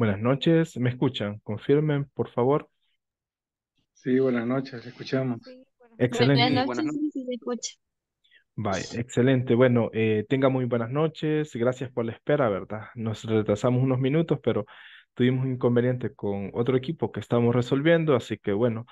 Buenas noches, ¿me escuchan? Confirmen, por favor. Sí, buenas noches, escuchamos. excelente. Buenas noches, sí, escucha. Bye, excelente. Bueno, eh, tenga muy buenas noches. Gracias por la espera, ¿verdad? Nos retrasamos unos minutos, pero tuvimos un inconveniente con otro equipo que estamos resolviendo, así que bueno,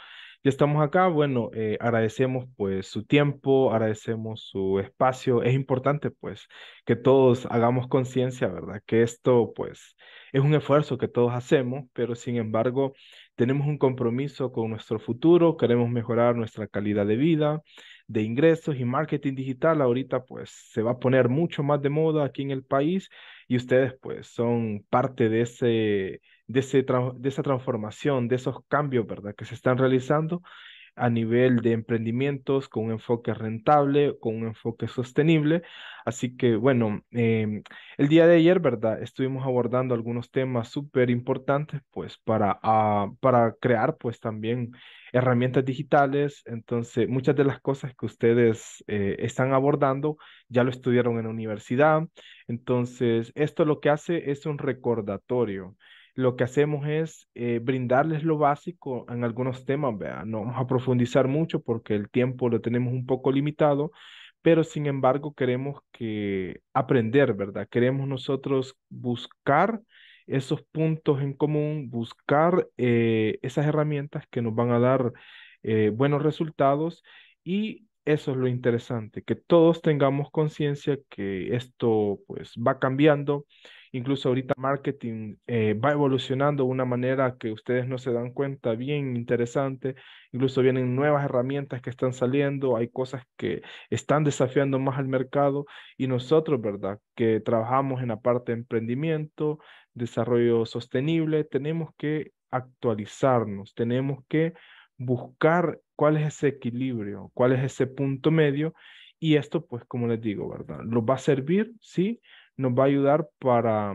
ya estamos acá. Bueno, eh, agradecemos pues su tiempo, agradecemos su espacio. Es importante pues que todos hagamos conciencia, ¿verdad? Que esto pues es un esfuerzo que todos hacemos, pero sin embargo tenemos un compromiso con nuestro futuro, queremos mejorar nuestra calidad de vida, de ingresos y marketing digital ahorita pues se va a poner mucho más de moda aquí en el país y ustedes pues son parte de ese de, de esa transformación, de esos cambios, ¿verdad? Que se están realizando a nivel de emprendimientos con un enfoque rentable, con un enfoque sostenible. Así que, bueno, em, el día de ayer, ¿verdad? Estuvimos abordando algunos temas súper importantes, pues, para, ah, para crear, pues, también herramientas digitales. Entonces, muchas de las cosas que ustedes eh, están abordando ya lo estudiaron en la universidad. Entonces, esto lo que hace es un recordatorio lo que hacemos es eh, brindarles lo básico en algunos temas, no vamos a profundizar mucho porque el tiempo lo tenemos un poco limitado, pero sin embargo queremos que aprender, ¿verdad? Queremos nosotros buscar esos puntos en común, buscar eh, esas herramientas que nos van a dar eh, buenos resultados y eso es lo interesante, que todos tengamos conciencia que esto pues va cambiando, Incluso ahorita marketing eh, va evolucionando de una manera que ustedes no se dan cuenta, bien interesante. Incluso vienen nuevas herramientas que están saliendo, hay cosas que están desafiando más al mercado y nosotros, ¿verdad? Que trabajamos en la parte de emprendimiento, desarrollo sostenible, tenemos que actualizarnos, tenemos que buscar cuál es ese equilibrio, cuál es ese punto medio. Y esto, pues, como les digo, ¿verdad? ¿Los va a servir? Sí, nos va a ayudar para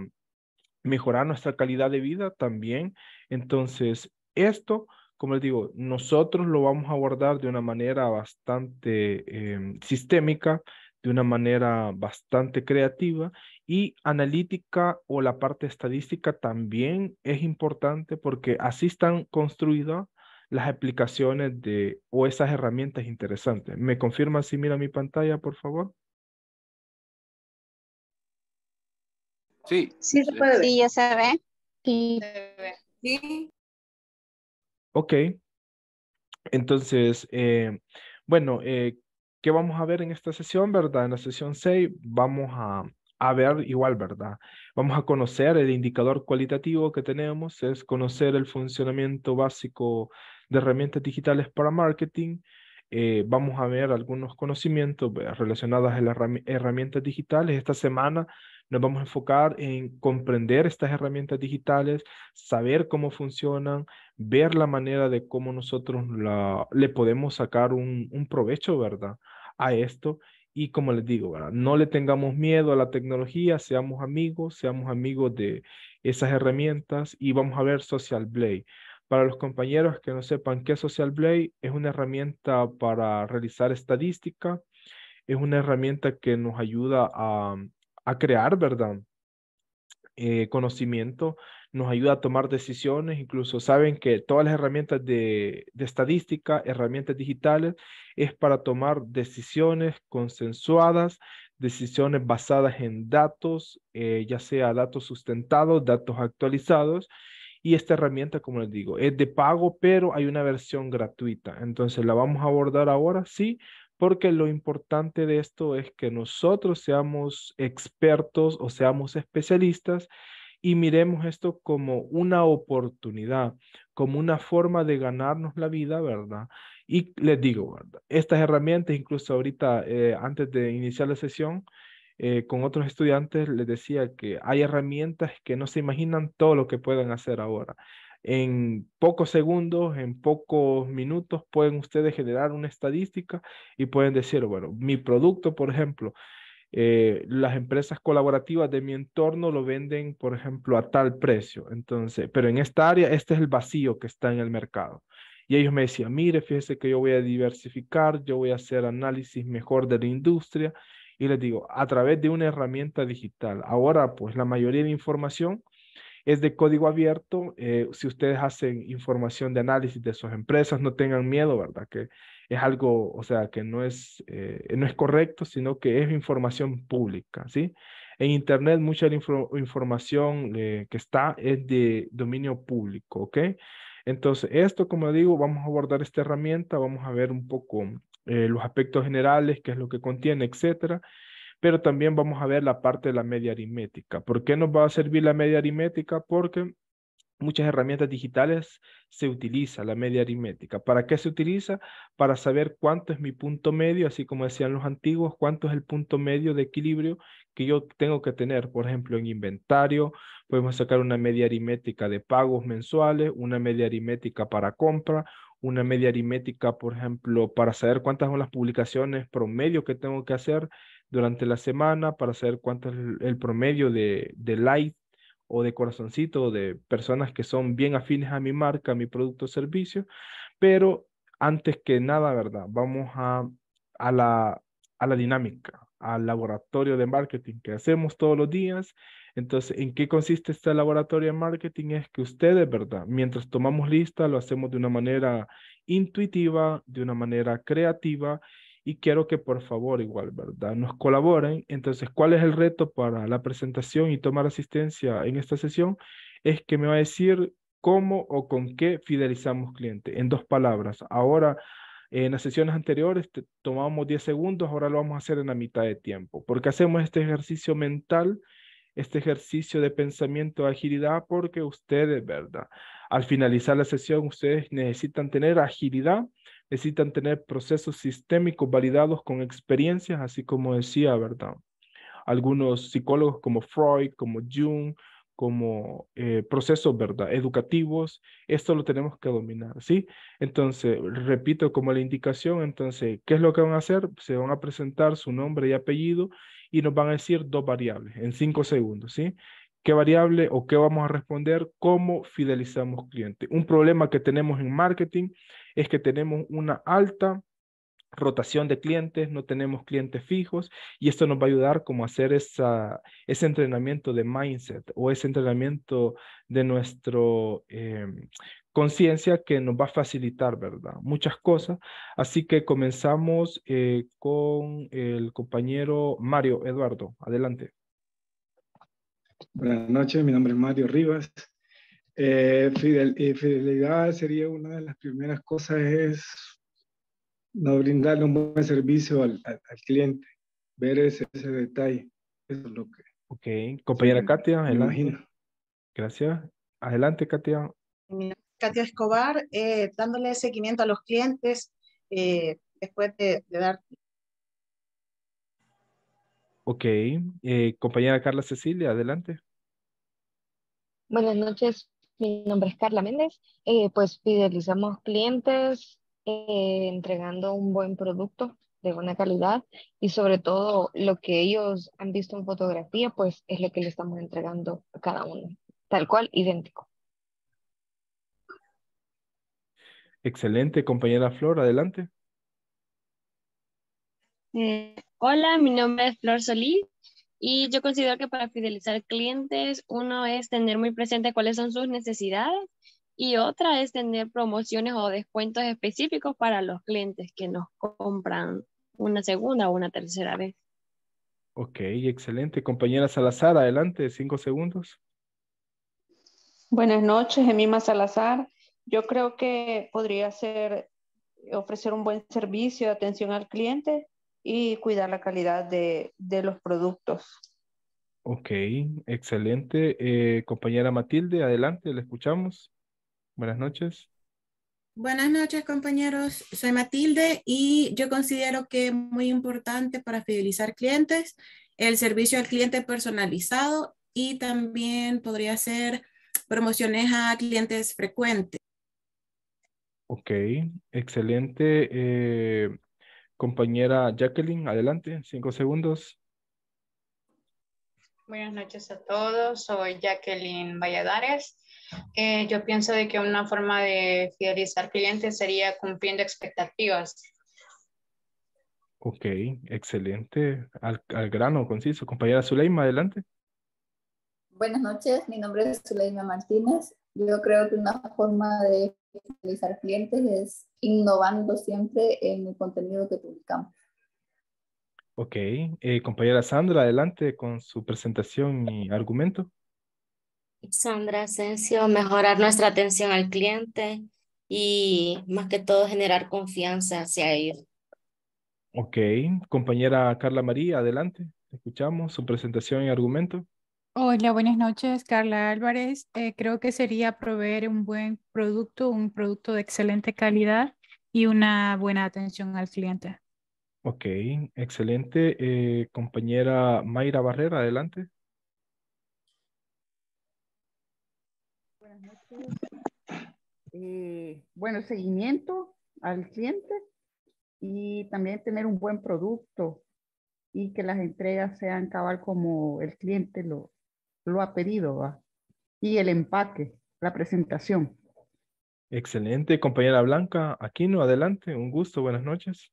mejorar nuestra calidad de vida también. Entonces, esto, como les digo, nosotros lo vamos a abordar de una manera bastante em, sistémica, de una manera bastante creativa y analítica o la parte estadística también es importante porque así están construidas las aplicaciones de o esas herramientas interesantes. ¿Me confirma si mira mi pantalla, por favor? Sí. Sí se puede Sí, ya se ve. Sí. sí. Ok. Entonces, eh, bueno, eh, ¿qué vamos a ver en esta sesión, verdad? En la sesión 6 vamos a, a ver igual, ¿verdad? Vamos a conocer el indicador cualitativo que tenemos, es conocer el funcionamiento básico de herramientas digitales para marketing. Eh, vamos a ver algunos conocimientos relacionados a las herramientas digitales. Esta semana nos vamos a enfocar en comprender estas herramientas digitales, saber cómo funcionan, ver la manera de cómo nosotros la, le podemos sacar un, provecho, ¿verdad? A esto y como les digo, no le tengamos miedo a la tecnología, seamos amigos, seamos amigos de esas herramientas y vamos a ver Social Blade. Para los compañeros que no sepan qué es Social Blade, es una herramienta para realizar estadística, es una herramienta que nos ayuda a a crear, ¿verdad? Eh, conocimiento, nos ayuda a tomar decisiones, incluso saben que todas las herramientas de, estadística, herramientas digitales, es para tomar decisiones consensuadas, decisiones basadas en datos, eh, ya sea datos sustentados, datos actualizados. Y esta herramienta, como les digo, es de pago, pero hay una versión gratuita. Entonces, ¿la vamos a abordar ahora? Sí, porque lo importante de esto es que nosotros seamos expertos o seamos especialistas y miremos esto como una oportunidad, como una forma de ganarnos la vida, ¿verdad? Y les digo, estas herramientas, incluso ahorita, eh, antes de iniciar la sesión, eh, con otros estudiantes les decía que hay herramientas que no se imaginan todo lo que pueden hacer ahora. En pocos segundos, en pocos minutos, pueden ustedes generar una estadística y pueden decir, bueno, mi producto, por ejemplo, eh, las empresas colaborativas de mi entorno lo venden, por ejemplo, a tal precio. Entonces, pero en esta área, este es el vacío que está en el mercado. Y ellos me decían, mire, fíjese que yo voy a diversificar, yo voy a hacer análisis mejor de la industria. Y les digo, a través de una herramienta digital. Ahora, pues la mayoría de información es de código abierto. Eh, si ustedes hacen información de análisis de sus empresas, no tengan miedo, ¿verdad? Que es algo, o sea, que no es, eh, no es correcto, sino que es información pública, ¿sí? En Internet mucha información eh, que está es de dominio público, ¿ok? Entonces, esto, como digo, vamos a abordar esta herramienta, vamos a ver un poco los aspectos generales, qué es lo que contiene, etcétera pero también vamos a ver la parte de la media aritmética. ¿Por qué nos va a servir la media aritmética? Porque muchas herramientas digitales se utiliza la media aritmética. ¿Para qué se utiliza? Para saber cuánto es mi punto medio, así como decían los antiguos, cuánto es el punto medio de equilibrio que yo tengo que tener. Por ejemplo, en inventario podemos sacar una media aritmética de pagos mensuales, una media aritmética para compra, una media aritmética, por ejemplo, para saber cuántas son las publicaciones promedio que tengo que hacer durante la semana para saber cuánto es el promedio de, de like o de corazoncito de personas que son bien afines a mi marca, a mi producto o servicio. Pero antes que nada, ¿verdad? Vamos a, a, la, a la dinámica, al laboratorio de marketing que hacemos todos los días. Entonces, ¿en qué consiste este laboratorio de marketing? Es que ustedes, ¿verdad? Mientras tomamos lista, lo hacemos de una manera intuitiva, de una manera creativa y quiero que por favor igual, ¿verdad? Nos colaboren. Entonces, ¿cuál es el reto para la presentación y tomar asistencia en esta sesión? Es que me va a decir cómo o con qué fidelizamos cliente. En dos palabras. Ahora, en las sesiones anteriores tomamos tomábamos 10 segundos, ahora lo vamos a hacer en la mitad de tiempo, porque hacemos este ejercicio mental, este ejercicio de pensamiento de agilidad, porque ustedes, ¿verdad? Al finalizar la sesión, ustedes necesitan tener agilidad necesitan tener procesos sistémicos validados con experiencias, así como decía, ¿verdad? Algunos psicólogos como Freud, como Jung, como eh, procesos, ¿verdad? Educativos, esto lo tenemos que dominar, ¿sí? Entonces, repito como la indicación, entonces, ¿qué es lo que van a hacer? Se van a presentar su nombre y apellido y nos van a decir dos variables en cinco segundos, ¿sí? ¿Qué variable o qué vamos a responder? ¿Cómo fidelizamos cliente Un problema que tenemos en marketing es que tenemos una alta rotación de clientes, no tenemos clientes fijos y esto nos va a ayudar como hacer esa, ese entrenamiento de mindset o ese entrenamiento de nuestro em, conciencia que nos va a facilitar, ¿verdad? Muchas cosas. Así que comenzamos eh, con el compañero Mario Eduardo. Adelante. Buenas noches, mi nombre es Mario Rivas. Eh, fidelidad sería una de las primeras cosas es no brindarle un buen servicio al, cliente, ver ese, detalle. Eso es lo que. Ok, compañera Katia, me imagino. Gracias. Adelante, Katia. Katia Escobar, eh, dándole seguimiento a los clientes eh, después de, de, dar. Ok, compañera Carla Cecilia, adelante. Buenas noches, mi nombre es Carla Méndez. Eh, pues fidelizamos clientes eh, entregando un buen producto de buena calidad y sobre todo lo que ellos han visto en fotografía, pues es lo que le estamos entregando a cada uno, tal cual, idéntico. Excelente, compañera Flor, adelante. Eh, hola, mi nombre es Flor Solís. Y yo considero que para fidelizar clientes, uno es tener muy presente cuáles son sus necesidades y otra es tener promociones o descuentos específicos para los clientes que nos compran una segunda o una tercera vez. Ok, excelente. Compañera Salazar, adelante, cinco segundos. Buenas noches, Emima Salazar. Yo creo que podría ser ofrecer un buen servicio de atención al cliente y cuidar la calidad de, de los productos. Ok, excelente. Eh, compañera Matilde, adelante, le escuchamos. Buenas noches. Buenas noches, compañeros. Soy Matilde y yo considero que es muy importante para fidelizar clientes el servicio al cliente personalizado y también podría ser promociones a clientes frecuentes. Ok, excelente. Eh, Compañera Jacqueline, adelante, cinco segundos. Buenas noches a todos, soy Jacqueline Valladares. Eh, yo pienso de que una forma de fidelizar clientes sería cumpliendo expectativas. Ok, excelente. Al, al grano, conciso. Compañera Zuleima, adelante. Buenas noches, mi nombre es Zuleima Martínez. Yo creo que una forma de Utilizar clientes es innovando siempre en el contenido que publicamos. Ok, eh, compañera Sandra, adelante con su presentación y argumento. Sandra Asensio, mejorar nuestra atención al cliente y más que todo generar confianza hacia ellos. Ok, compañera Carla María, adelante, escuchamos su presentación y argumento. Hola, buenas noches, Carla Álvarez. Eh, creo que sería proveer un buen producto, un producto de excelente calidad y una buena atención al cliente. Ok, excelente. Eh, compañera Mayra Barrera, adelante. Buenas noches. Eh, bueno, seguimiento al cliente y también tener un buen producto y que las entregas sean cabal como el cliente lo, lo ha pedido, ¿va? Y el empaque, la presentación. Excelente, compañera Blanca. Aquino, adelante. Un gusto, buenas noches.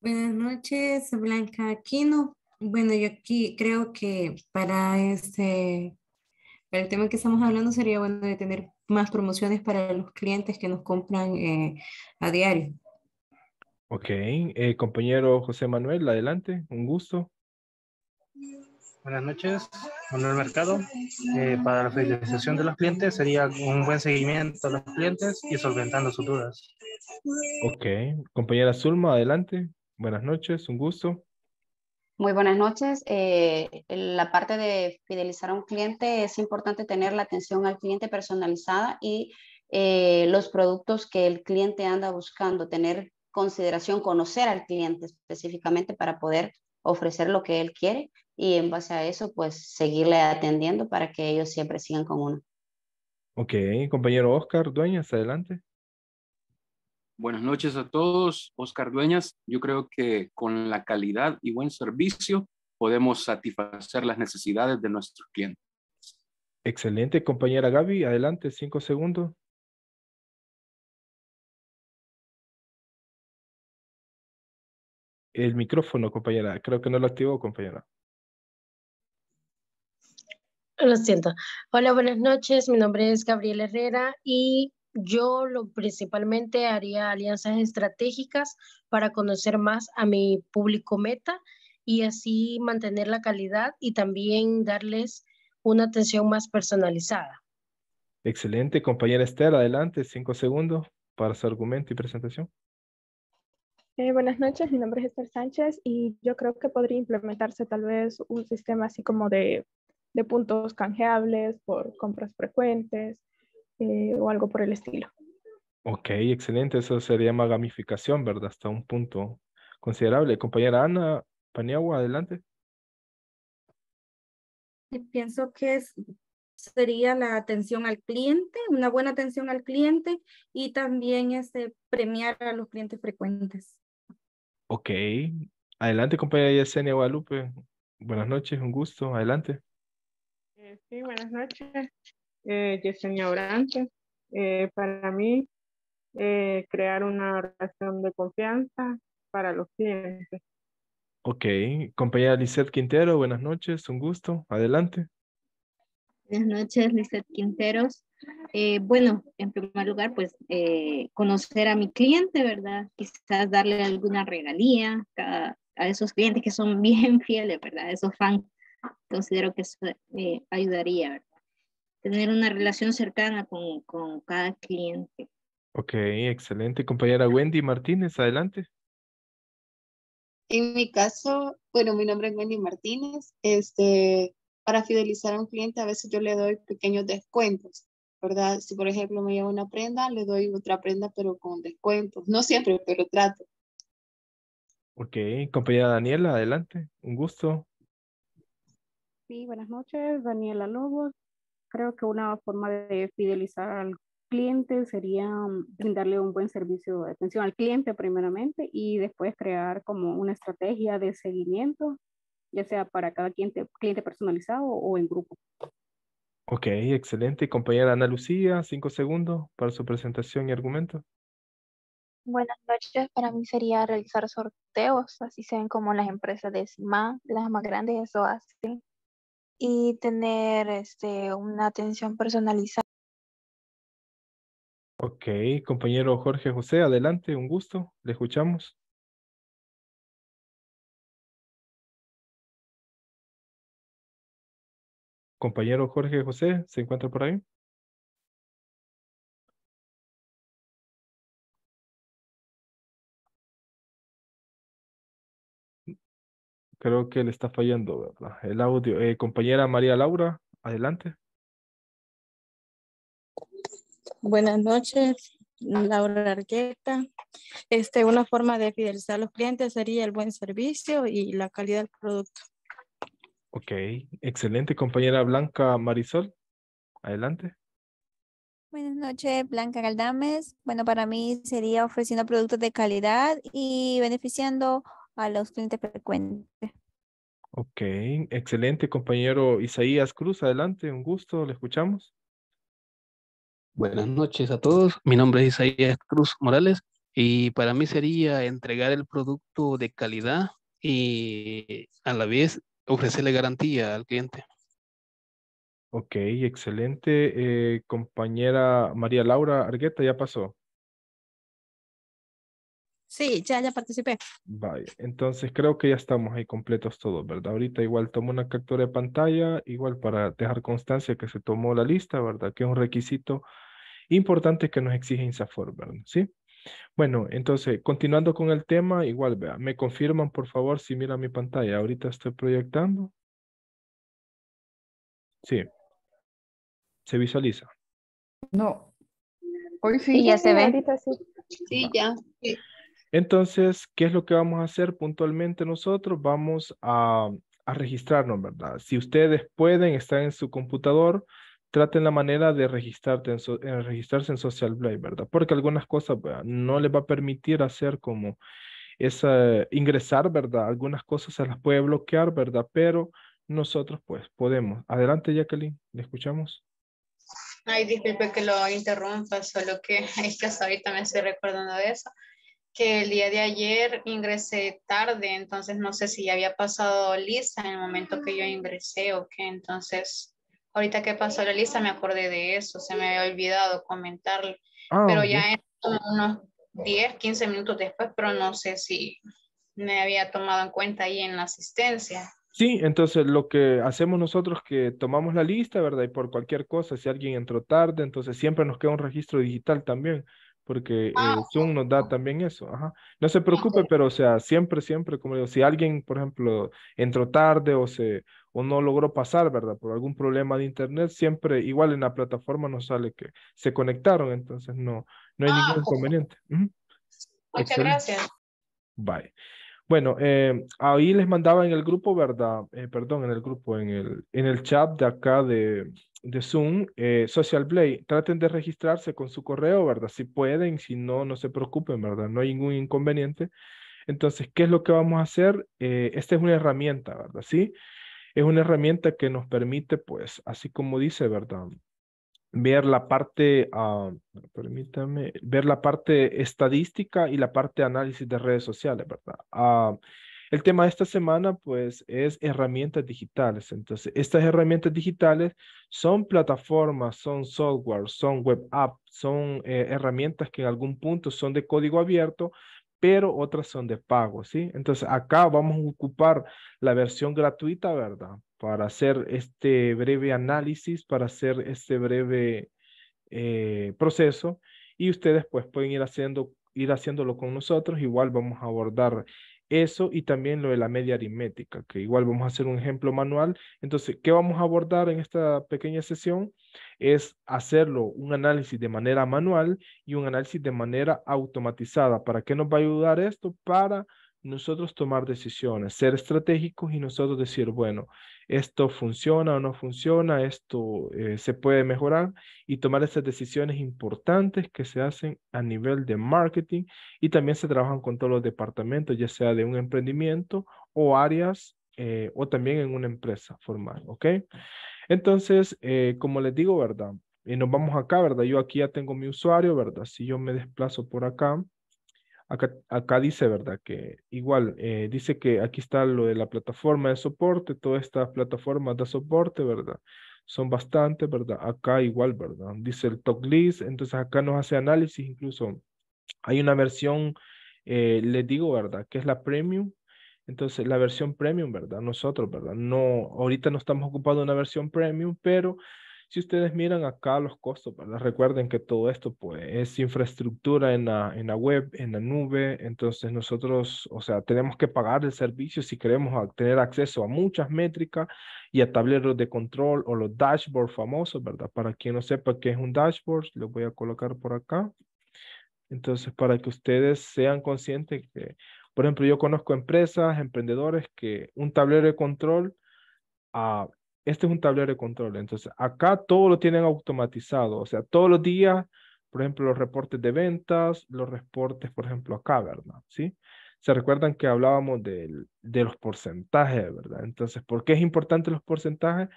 Buenas noches, Blanca Aquino. Bueno, yo aquí creo que para este, para el tema que estamos hablando sería bueno de tener más promociones para los clientes que nos compran eh, a diario. Ok, eh, compañero José Manuel, adelante, un gusto. Buenas noches. Manuel el mercado eh, para la fidelización de los clientes sería un buen seguimiento a los clientes y solventando sus dudas. Ok. Compañera Zulma, adelante. Buenas noches, un gusto. Muy buenas noches. Eh, la parte de fidelizar a un cliente es importante tener la atención al cliente personalizada y eh, los productos que el cliente anda buscando, tener consideración, conocer al cliente específicamente para poder ofrecer lo que él quiere y en base a eso, pues seguirle atendiendo para que ellos siempre sigan con uno. Ok, compañero Oscar Dueñas, adelante. Buenas noches a todos, Oscar Dueñas. Yo creo que con la calidad y buen servicio podemos satisfacer las necesidades de nuestros clientes. Excelente, compañera Gaby, adelante, cinco segundos. el micrófono, compañera. Creo que no lo activó, compañera. Lo siento. Hola, buenas noches. Mi nombre es Gabriel Herrera y yo lo principalmente haría alianzas estratégicas para conocer más a mi público meta y así mantener la calidad y también darles una atención más personalizada. Excelente, compañera Esther, adelante, cinco segundos para su argumento y presentación. Eh, buenas noches, mi nombre es Esther Sánchez y yo creo que podría implementarse tal vez un sistema así como de, puntos canjeables por compras frecuentes eh, o algo por el estilo. Ok, excelente. Eso sería más gamificación, ¿verdad? Hasta un punto considerable. Compañera Ana Paniagua, adelante. Eh, pienso que sería la atención al cliente, una buena atención al cliente y también ese premiar a los clientes frecuentes. Ok. Adelante, compañera Yesenia Guadalupe. Buenas noches, un gusto. Adelante. Eh, sí, buenas noches. Eh, Yesenia Orantes. Eh, para mí, crear una relación de confianza para los clientes. Ok. Compañera Lizeth Quintero, buenas noches, un gusto. Adelante. Buenas noches, Lizeth Quinteros. Eh, bueno, en primer lugar, pues eh, conocer a mi cliente, ¿verdad? Quizás darle alguna regalía a, esos clientes que son bien fieles, ¿verdad? Esos fans, considero que eso eh, ayudaría, ¿verdad? Tener una relación cercana con, con cada cliente. Ok, excelente. Compañera Wendy Martínez, adelante. En mi caso, bueno, mi nombre es Wendy Martínez. Este, para fidelizar a un cliente, a veces yo le doy pequeños descuentos. ¿verdad? Si por ejemplo me llevo una prenda, le doy otra prenda pero con descuento. No siempre, pero trato. Ok, compañera Daniela, adelante. Un gusto. Sí, buenas noches, Daniela Lobos. Creo que una forma de fidelizar al cliente sería mm, brindarle un buen servicio de atención al cliente primeramente y después crear como una estrategia de seguimiento, ya sea para cada cliente, cliente personalizado o en grupo. Ok, excelente. Compañera Ana Lucía, cinco segundos para su presentación y argumento. Buenas noches. Para mí sería realizar sorteos, así sean como las empresas de Sima, las más grandes, eso hace, Y tener este, una atención personalizada. Ok, compañero Jorge José, adelante, un gusto, le escuchamos. compañero Jorge José, ¿se encuentra por ahí? Creo que le está fallando ¿verdad? el audio. Eh, compañera María Laura, adelante. Buenas noches, Laura Arqueta. Este, una forma de fidelizar a los clientes sería el buen servicio y la calidad del producto. Ok, excelente compañera Blanca Marisol. Adelante. Buenas noches, Blanca Galdames. Bueno, para mí sería ofreciendo productos de calidad y beneficiando a los clientes frecuentes. Ok, excelente compañero Isaías Cruz. Adelante, un gusto, le escuchamos. Buenas noches a todos. Mi nombre es Isaías Cruz Morales y para mí sería entregar el producto de calidad y a la vez ofrecerle garantía al cliente. Ok, excelente. Eh, compañera María Laura Argueta, ya pasó. Sí, ya, ya participé. Vale, entonces creo que ya estamos ahí completos todos, ¿verdad? Ahorita igual tomo una captura de pantalla, igual para dejar constancia que se tomó la lista, ¿verdad? Que es un requisito importante que nos exige INSAFOR, ¿verdad? Sí. Bueno, entonces, continuando con el tema, igual, vea, me confirman, por favor, si mira mi pantalla. Ahorita estoy proyectando. Sí. ¿Se visualiza? No. Hoy sí, ya se ve. sí. ya. Entonces, ¿qué es lo que vamos a hacer puntualmente nosotros? Vamos a, registrarnos, ¿verdad? Si ustedes pueden, estar en su computador, traten la manera de registrarte en eh, registrarse en Social Blade, ¿verdad? Porque algunas cosas no les va a permitir hacer como esa, ingresar, ¿verdad? Algunas cosas se las puede bloquear, ¿verdad? Pero nosotros pues podemos. Adelante, Jacqueline, le escuchamos. Ay, disculpe que lo interrumpa, solo que es que ahorita me estoy recordando de eso, que el día de ayer ingresé tarde, entonces no sé si ya había pasado lista en el momento que yo ingresé o qué, entonces Ahorita que pasó la lista me acordé de eso, se me había olvidado comentarlo, ah, pero ya es unos 10, 15 minutos después, pero no sé si me había tomado en cuenta ahí en la asistencia. Sí, entonces lo que hacemos nosotros que tomamos la lista, ¿verdad? Y por cualquier cosa, si alguien entró tarde, entonces siempre nos queda un registro digital también, porque eh, ah, Zoom nos da también eso. Ajá. No se preocupe, pero o sea, siempre, siempre, como digo, si alguien, por ejemplo, entró tarde o se, o no logró pasar, ¿verdad? Por algún problema de internet, siempre igual en la plataforma no sale que se conectaron, entonces no, no hay ah, ningún inconveniente. Muchas gracias. Bye. Bueno, eh, ahí les mandaba en el grupo, ¿verdad? Eh, perdón, en el grupo, en el, en el chat de acá de, de Zoom, eh, Social Play, traten de registrarse con su correo, ¿verdad? Si pueden, si no, no se preocupen, ¿verdad? No hay ningún inconveniente. Entonces, ¿qué es lo que vamos a hacer? esta es una herramienta, ¿verdad? Sí es una herramienta que nos permite, pues, así como dice, ¿verdad? Ver la parte, ah, permítame, ver la parte estadística y la parte análisis de redes sociales, ¿verdad? Ah, el tema de esta semana, pues, es herramientas digitales. Entonces, estas herramientas digitales son plataformas, son software, son web apps, son eh, herramientas que en algún punto son de código abierto, pero otras son de pago, ¿sí? Entonces acá vamos a ocupar la versión gratuita, ¿verdad? Para hacer este breve análisis, para hacer este breve eh, proceso y ustedes pues pueden ir haciendo ir haciéndolo con nosotros. Igual vamos a abordar eso y también lo de la media aritmética, que igual vamos a hacer un ejemplo manual. Entonces, ¿qué vamos a abordar en esta pequeña sesión? Es hacerlo un análisis de manera manual y un análisis de manera automatizada. ¿Para qué nos va a ayudar esto? Para nosotros tomar decisiones, ser estratégicos y nosotros decir, bueno, esto funciona o no funciona, esto eh, se puede mejorar y tomar esas decisiones importantes que se hacen a nivel de marketing y también se trabajan con todos los departamentos, ya sea de un emprendimiento o áreas eh, o también en una empresa formal, ¿ok? Entonces, eh, como les digo, ¿verdad? Y nos vamos acá, ¿verdad? Yo aquí ya tengo mi usuario, ¿verdad? Si yo me desplazo por acá, Acá, dice, ¿verdad? Que igual, eh, dice que aquí está lo de la plataforma de soporte, todas estas plataformas de soporte, ¿verdad? Son bastantes, ¿verdad? Acá igual, ¿verdad? Dice el talk list, entonces acá nos hace análisis, incluso hay una versión, eh, les digo, ¿verdad? Que es la premium, entonces, la versión premium, ¿verdad? Nosotros, ¿verdad? No, ahorita no estamos ocupando una versión premium, pero si ustedes miran acá los costos, ¿verdad? recuerden que todo esto pues, es infraestructura en la, en la web, en la nube, entonces nosotros, o sea, tenemos que pagar el servicio si queremos tener acceso a muchas métricas y a tableros de control o los dashboards famosos, ¿verdad? Para quien no sepa qué es un dashboard, lo voy a colocar por acá. Entonces, para que ustedes sean conscientes que, por ejemplo, yo conozco empresas, emprendedores que un tablero de control... a, ah, este es un tablero de control. Entonces, acá todo lo tienen automatizado. O sea, todos los días, por ejemplo, los reportes de ventas, los reportes, por ejemplo, acá, ¿verdad? ¿Sí? Se recuerdan que hablábamos de los porcentajes, ¿verdad? Entonces, ¿por qué es importante los porcentajes?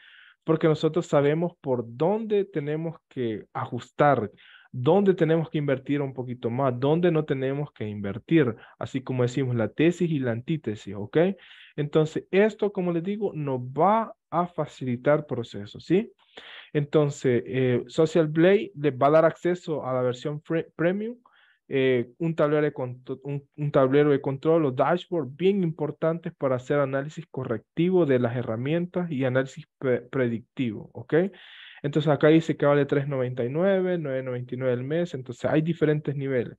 Porque nosotros sabemos por dónde tenemos que ajustar, dónde tenemos que invertir un poquito más, dónde no tenemos que invertir, así como decimos la tesis y la antítesis, ¿ok? Entonces, esto, como les digo, nos va a facilitar procesos, ¿sí? Entonces, eh, Social Blade les va a dar acceso a la versión premium, eh, un, tablero de un, tablero de control o dashboard bien importantes para hacer análisis correctivo de las herramientas y análisis predictivo, ¿ok? Entonces acá dice que vale 3.99, 9.99 el mes, entonces hay diferentes niveles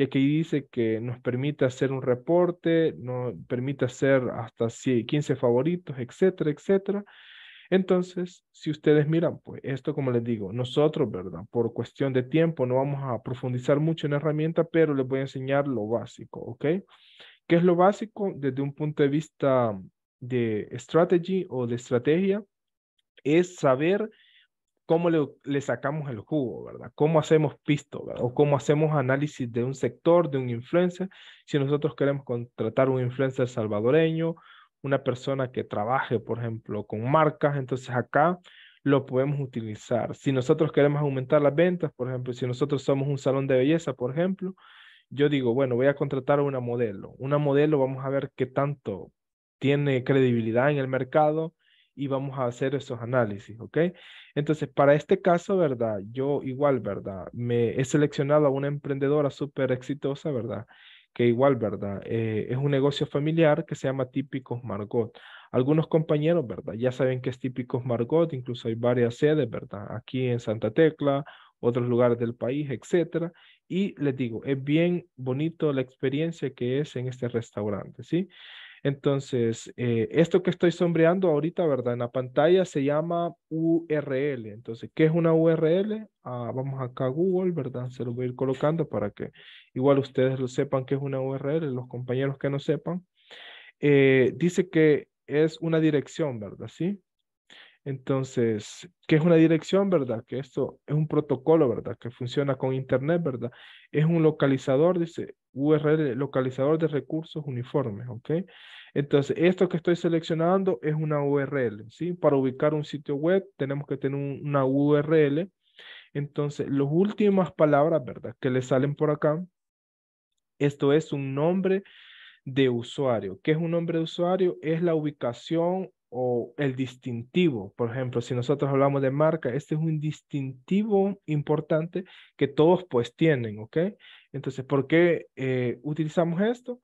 y aquí dice que nos permite hacer un reporte, nos permite hacer hasta 15 favoritos, etcétera, etcétera. Entonces, si ustedes miran, pues esto como les digo, nosotros, ¿verdad? Por cuestión de tiempo no vamos a profundizar mucho en la herramienta, pero les voy a enseñar lo básico, ¿ok? ¿Qué es lo básico desde un punto de vista de strategy o de estrategia? Es saber cómo le, sacamos el jugo, ¿verdad? ¿Cómo hacemos pisto, O cómo hacemos análisis de un sector, de un influencer. Si nosotros queremos contratar un influencer salvadoreño, una persona que trabaje, por ejemplo, con marcas, entonces acá lo podemos utilizar. Si nosotros queremos aumentar las ventas, por ejemplo, si nosotros somos un salón de belleza, por ejemplo, yo digo, bueno, voy a contratar a una modelo. Una modelo, vamos a ver qué tanto tiene credibilidad en el mercado, y vamos a hacer esos análisis, ¿ok? Entonces, para este caso, ¿verdad? Yo igual, ¿verdad? Me he seleccionado a una emprendedora súper exitosa, ¿verdad? Que igual, ¿verdad? Eh, es un negocio familiar que se llama Típicos Margot. Algunos compañeros, ¿verdad? Ya saben que es Típicos Margot, incluso hay varias sedes, ¿verdad? Aquí en Santa Tecla, otros lugares del país, etcétera. Y les digo, es bien bonito la experiencia que es en este restaurante, ¿sí? sí entonces, eh, esto que estoy sombreando ahorita, ¿verdad? En la pantalla se llama URL. Entonces, ¿qué es una URL? Ah, vamos acá a Google, ¿verdad? Se lo voy a ir colocando para que igual ustedes lo sepan qué es una URL, los compañeros que no sepan. Eh, dice que es una dirección, ¿verdad? Sí. Entonces, ¿qué es una dirección, verdad? Que esto es un protocolo, ¿verdad? Que funciona con Internet, ¿verdad? Es un localizador, dice URL, localizador de recursos uniformes, ¿ok? Entonces, esto que estoy seleccionando es una URL, ¿sí? Para ubicar un sitio web tenemos que tener una URL. Entonces, las últimas palabras, ¿verdad? Que le salen por acá. Esto es un nombre de usuario. ¿Qué es un nombre de usuario? Es la ubicación o el distintivo. Por ejemplo, si nosotros hablamos de marca, este es un distintivo importante que todos pues tienen, ¿ok? Entonces, ¿por qué eh, utilizamos esto?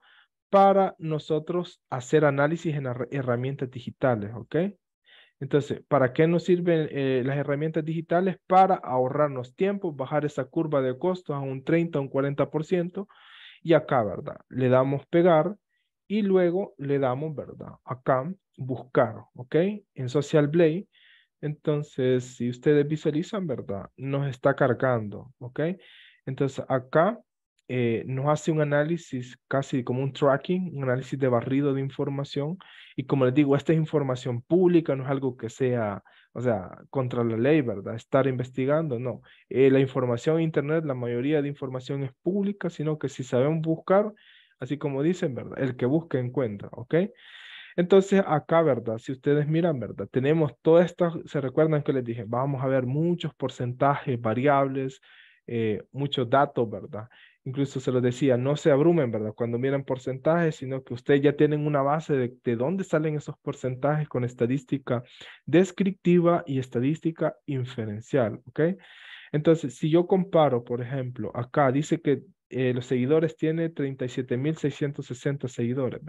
Para nosotros hacer análisis en herramientas digitales, ¿ok? Entonces, ¿para qué nos sirven eh, las herramientas digitales? Para ahorrarnos tiempo, bajar esa curva de costos a un 30, a un 40%. Y acá, ¿verdad? Le damos pegar y luego le damos, ¿verdad? Acá, buscar, ¿ok? En Social Blade. Entonces, si ustedes visualizan, ¿verdad? Nos está cargando, ¿ok? Entonces, acá eh, nos hace un análisis casi como un tracking, un análisis de barrido de información. Y como les digo, esta es información pública, no es algo que sea, o sea, contra la ley, ¿verdad? Estar investigando, no. Eh, la información en Internet, la mayoría de información es pública, sino que si sabemos buscar, Así como dicen, ¿verdad? El que busca encuentra, ¿ok? Entonces acá, ¿verdad? Si ustedes miran, ¿verdad? Tenemos todas estas, ¿se recuerdan que les dije? Vamos a ver muchos porcentajes, variables, eh, muchos datos, ¿verdad? Incluso se lo decía, no se abrumen, ¿verdad? Cuando miran porcentajes, sino que ustedes ya tienen una base de, de dónde salen esos porcentajes con estadística descriptiva y estadística inferencial, ¿ok? Entonces, si yo comparo, por ejemplo, acá dice que eh, los seguidores tiene 37.660 seguidores.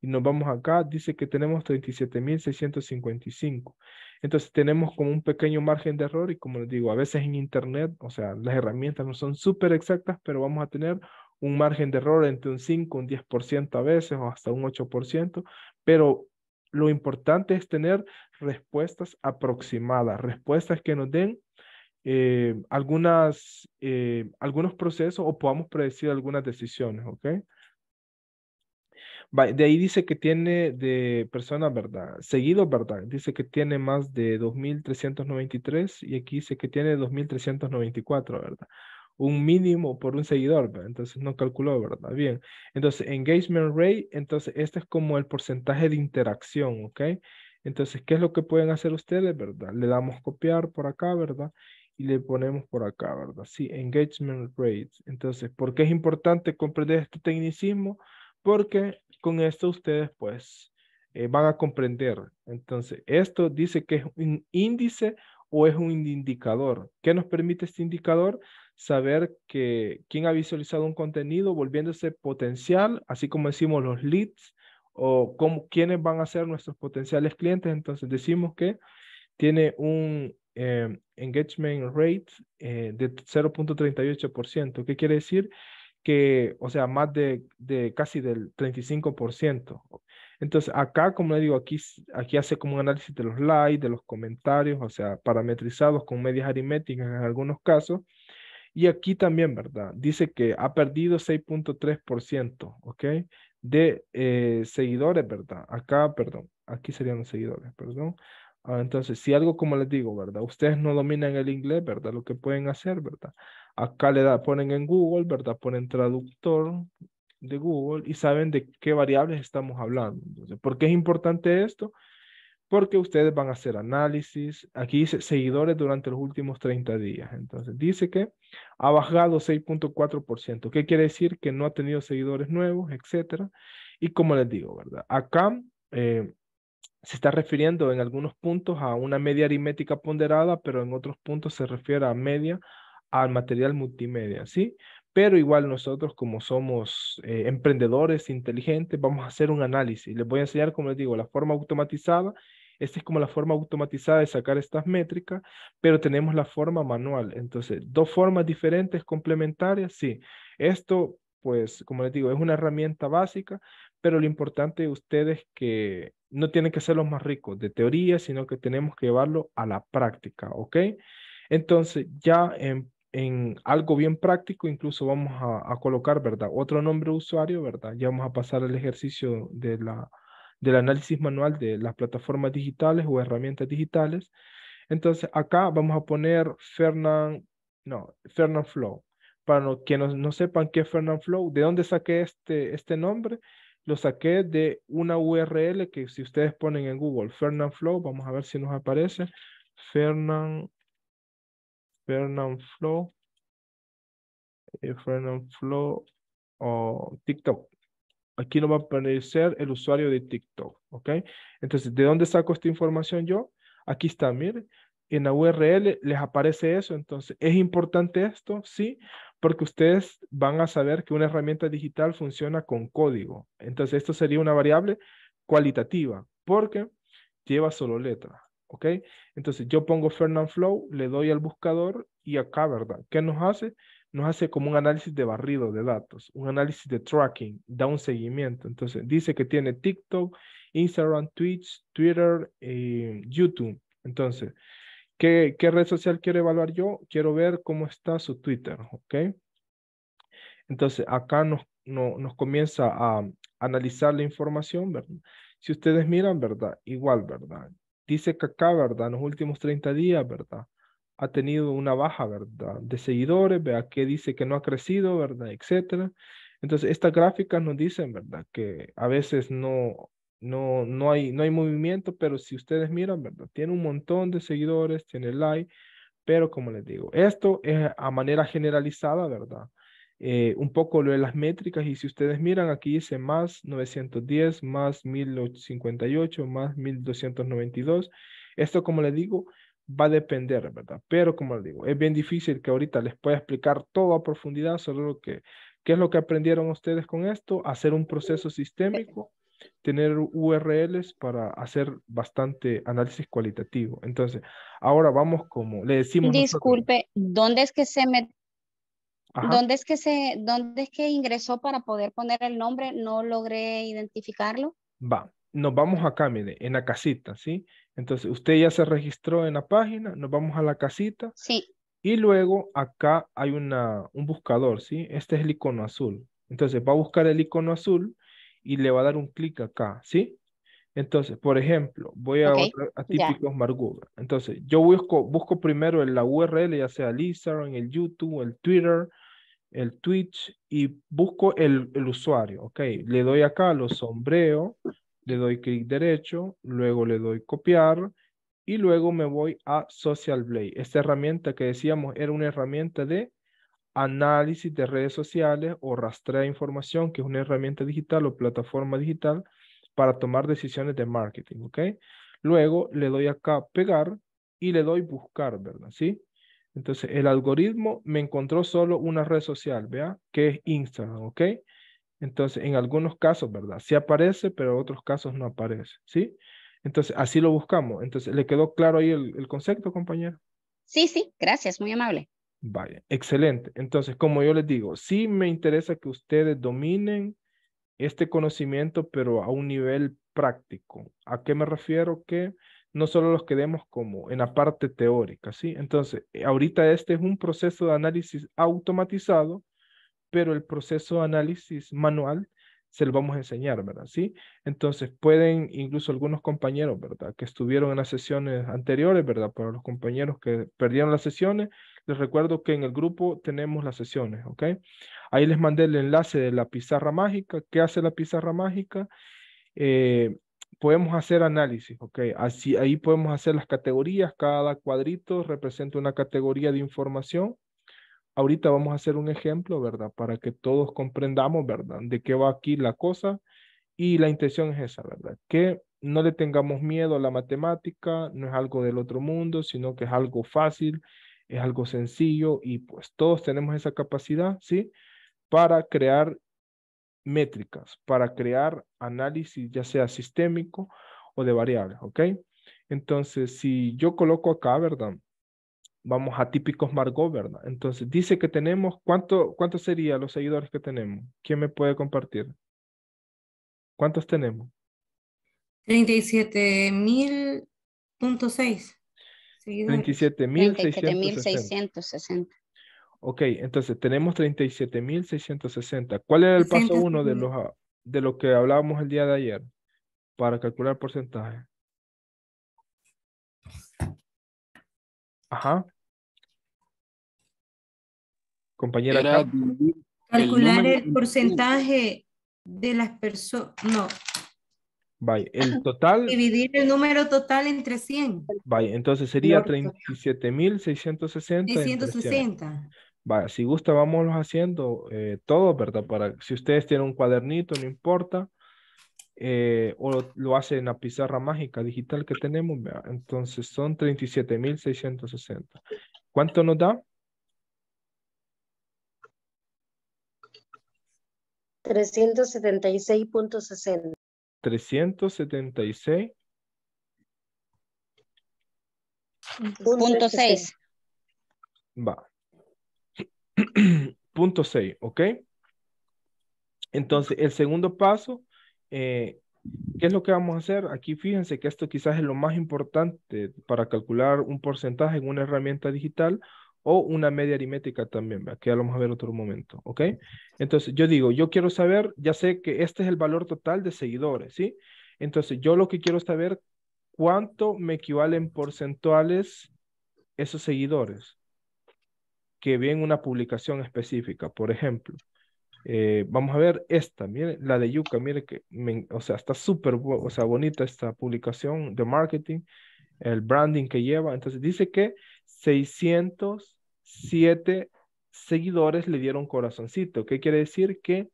Y nos vamos acá, dice que tenemos 37.655. Entonces tenemos como un pequeño margen de error y como les digo, a veces en Internet, o sea, las herramientas no son súper exactas, pero vamos a tener un margen de error entre un 5, un 10% a veces o hasta un 8%, pero lo importante es tener respuestas aproximadas, respuestas que nos den eh, algunas, eh, algunos procesos o podamos predecir algunas decisiones, ¿ok? De ahí dice que tiene de personas, ¿verdad? Seguido, ¿verdad? Dice que tiene más de 2.393 y aquí dice que tiene 2.394, ¿verdad? Un mínimo por un seguidor, ¿verdad? Entonces no calculó, ¿verdad? Bien. Entonces, engagement rate, entonces este es como el porcentaje de interacción, ¿ok? Entonces, ¿qué es lo que pueden hacer ustedes, verdad? Le damos copiar por acá, ¿verdad? y le ponemos por acá, ¿verdad? Sí, engagement rates. Entonces, ¿por qué es importante comprender este tecnicismo? Porque con esto ustedes, pues, eh, van a comprender. Entonces, esto dice que es un índice o es un indicador. ¿Qué nos permite este indicador? Saber que quién ha visualizado un contenido volviéndose potencial, así como decimos los leads, o cómo, quiénes van a ser nuestros potenciales clientes. Entonces, decimos que tiene un, eh, engagement rate eh, de 0.38%. ¿Qué quiere decir? Que, o sea, más de, casi del 35%. Entonces, acá, como le digo, aquí, aquí hace como un análisis de los likes, de los comentarios, o sea, parametrizados con medias aritméticas en algunos casos. Y aquí también, ¿verdad? Dice que ha perdido 6.3%, ¿ok? De eh, seguidores, ¿verdad? Acá, perdón, aquí serían los seguidores, perdón. Ah, entonces, si algo como les digo, ¿verdad? Ustedes no dominan el inglés, ¿verdad? Lo que pueden hacer, ¿verdad? Acá le ponen en Google, ¿verdad? Ponen traductor de Google y saben de qué variables estamos hablando. Entonces, ¿por qué es importante esto? Porque ustedes van a hacer análisis. Aquí dice seguidores durante los últimos 30 días. Entonces, dice que ha bajado 6.4%. ¿Qué quiere decir? Que no ha tenido seguidores nuevos, etcétera. Y como les digo, ¿verdad? Acá eh, se está refiriendo en algunos puntos a una media aritmética ponderada, pero en otros puntos se refiere a media al material multimedia, ¿sí? Pero igual nosotros como somos eh, emprendedores inteligentes, vamos a hacer un análisis. Les voy a enseñar, como les digo, la forma automatizada. Esta es como la forma automatizada de sacar estas métricas, pero tenemos la forma manual. Entonces, dos formas diferentes complementarias, sí. Esto, pues, como les digo, es una herramienta básica, pero lo importante de ustedes es que no tienen que ser los más ricos de teoría, sino que tenemos que llevarlo a la práctica, ¿ok? Entonces, ya en, en algo bien práctico, incluso vamos a, colocar, ¿verdad? Otro nombre de usuario, ¿verdad? Ya vamos a pasar al ejercicio de la, del análisis manual de las plataformas digitales o herramientas digitales. Entonces, acá vamos a poner Fernand, no, Fernand Flow. Para que no, sepan qué es Fernand Flow, de dónde saqué este, este nombre, lo saqué de una URL que si ustedes ponen en Google, Fernand Flow, vamos a ver si nos aparece, Fernand, Fernand Flow, eh, Fernand Flow o TikTok. Aquí nos va a aparecer el usuario de TikTok, ¿ok? Entonces, ¿de dónde saco esta información yo? Aquí está, miren, en la URL les aparece eso, entonces, ¿es importante esto? Sí, porque ustedes van a saber que una herramienta digital funciona con código. Entonces, esto sería una variable cualitativa, porque lleva solo letras, ¿ok? Entonces, yo pongo Fernand Flow, le doy al buscador y acá, ¿verdad? ¿Qué nos hace? Nos hace como un análisis de barrido de datos, un análisis de tracking, da un seguimiento. Entonces, dice que tiene TikTok, Instagram, Twitch, Twitter, y eh, YouTube. Entonces, ¿Qué, red social quiero evaluar yo? Quiero ver cómo está su Twitter, ¿ok? Entonces, acá nos, no, nos comienza a analizar la información, ¿verdad? Si ustedes miran, ¿verdad? Igual, ¿verdad? Dice que acá, ¿verdad? En los últimos 30 días, ¿verdad? Ha tenido una baja, ¿verdad? De seguidores, vea que dice que no ha crecido, ¿verdad? Etcétera. Entonces, estas gráficas nos dicen, ¿verdad? Que a veces no, no, no, hay, no hay movimiento, pero si ustedes miran, ¿verdad? Tiene un montón de seguidores, tiene like, pero como les digo, esto es a manera generalizada, ¿verdad? Eh, un poco lo de las métricas y si ustedes miran aquí dice más 910, más 1058, más 1292. Esto como les digo va a depender, ¿verdad? Pero como les digo, es bien difícil que ahorita les pueda explicar todo a profundidad, solo lo que, qué es lo que aprendieron ustedes con esto, hacer un proceso sistémico tener URLs para hacer bastante análisis cualitativo. Entonces, ahora vamos como le decimos. Disculpe, ¿dónde es que se me ¿Dónde es que se dónde es que ingresó para poder poner el nombre? No logré identificarlo. Va, nos vamos acá, mire, en la casita, ¿sí? Entonces, usted ya se registró en la página, nos vamos a la casita. Sí. Y luego acá hay una, un buscador, ¿sí? Este es el icono azul. Entonces, va a buscar el icono azul y le va a dar un clic acá, ¿sí? Entonces, por ejemplo, voy a, a típicos Entonces, yo busco, busco primero en la URL, ya sea el en el YouTube, el Twitter, el Twitch, y busco el, el usuario, ¿ok? Le doy acá, lo sombreo, le doy clic derecho, luego le doy copiar, y luego me voy a Social Blade. Esta herramienta que decíamos era una herramienta de análisis de redes sociales o rastrear información, que es una herramienta digital o plataforma digital para tomar decisiones de marketing, ¿ok? Luego le doy acá pegar y le doy buscar, ¿verdad? ¿Sí? Entonces el algoritmo me encontró solo una red social, ¿vea? Que es Instagram, ¿ok? Entonces en algunos casos, ¿verdad? Sí aparece, pero en otros casos no aparece, ¿sí? Entonces así lo buscamos. Entonces, ¿le quedó claro ahí el concepto, compañero? Sí, sí, gracias, muy amable. Vaya, excelente. Entonces, como yo les digo, sí me interesa que ustedes dominen este conocimiento, pero a un nivel práctico. ¿A qué me refiero? Que no solo los quedemos como en la parte teórica, ¿sí? Entonces, eh, ahorita este es un proceso de análisis automatizado, pero el proceso de análisis manual se lo vamos a enseñar, ¿verdad? ¿Sí? Entonces, pueden incluso algunos compañeros, ¿verdad? Que estuvieron en las sesiones anteriores, ¿verdad? Para los compañeros que perdieron las sesiones, les recuerdo que en el grupo tenemos las sesiones, ¿ok? Ahí les mandé el enlace de la pizarra mágica. ¿Qué hace la pizarra mágica? Eh, podemos hacer análisis, ¿ok? Así, ahí podemos hacer las categorías. Cada cuadrito representa una categoría de información. Ahorita vamos a hacer un ejemplo, ¿verdad? Para que todos comprendamos, ¿verdad? De qué va aquí la cosa. Y la intención es esa, ¿verdad? Que no le tengamos miedo a la matemática, no es algo del otro mundo, sino que es algo fácil, es algo sencillo y pues todos tenemos esa capacidad, ¿sí? Para crear métricas, para crear análisis ya sea sistémico o de variables, ¿ok? Entonces, si yo coloco acá, ¿verdad? Vamos a típicos Margot, ¿verdad? Entonces, dice que tenemos, ¿cuánto, cuánto serían los seguidores que tenemos? ¿Quién me puede compartir? ¿Cuántos tenemos? mil seis. 37.660. Ok, entonces tenemos 37.660. ¿Cuál era el paso uno de, los, ah, de lo que hablábamos el día de ayer para calcular porcentaje? Ajá. Compañera. calcular el porcentaje de las personas, no, Vaya, el total. Dividir el número total entre 100. Vaya, entonces sería 37,660. 660. Vaya, si gusta, vamos haciendo eh, todo, ¿verdad? Para si ustedes tienen un cuadernito, no importa. Eh, o lo, hacen en la pizarra mágica digital que tenemos, entonces son 37,660. ¿Cuánto nos da? 376.60. 376. Punto 6. Va. Punto 6, ¿ok? Entonces, el segundo paso, eh, ¿qué es lo que vamos a hacer? Aquí fíjense que esto quizás es lo más importante para calcular un porcentaje en una herramienta digital, o una media aritmética también, aquí ya lo vamos a ver otro momento, ¿ok? Entonces yo digo, yo quiero saber, ya sé que este es el valor total de seguidores, ¿sí? Entonces yo lo que quiero saber, ¿cuánto me equivalen porcentuales esos seguidores que ven una publicación específica? Por ejemplo, eh, vamos a ver esta, miren, la de yuca, mire que, o sea, está súper, o sea, bonita esta publicación de marketing, el branding que lleva, entonces dice que 600 siete seguidores le dieron corazoncito. ¿Qué quiere decir? Que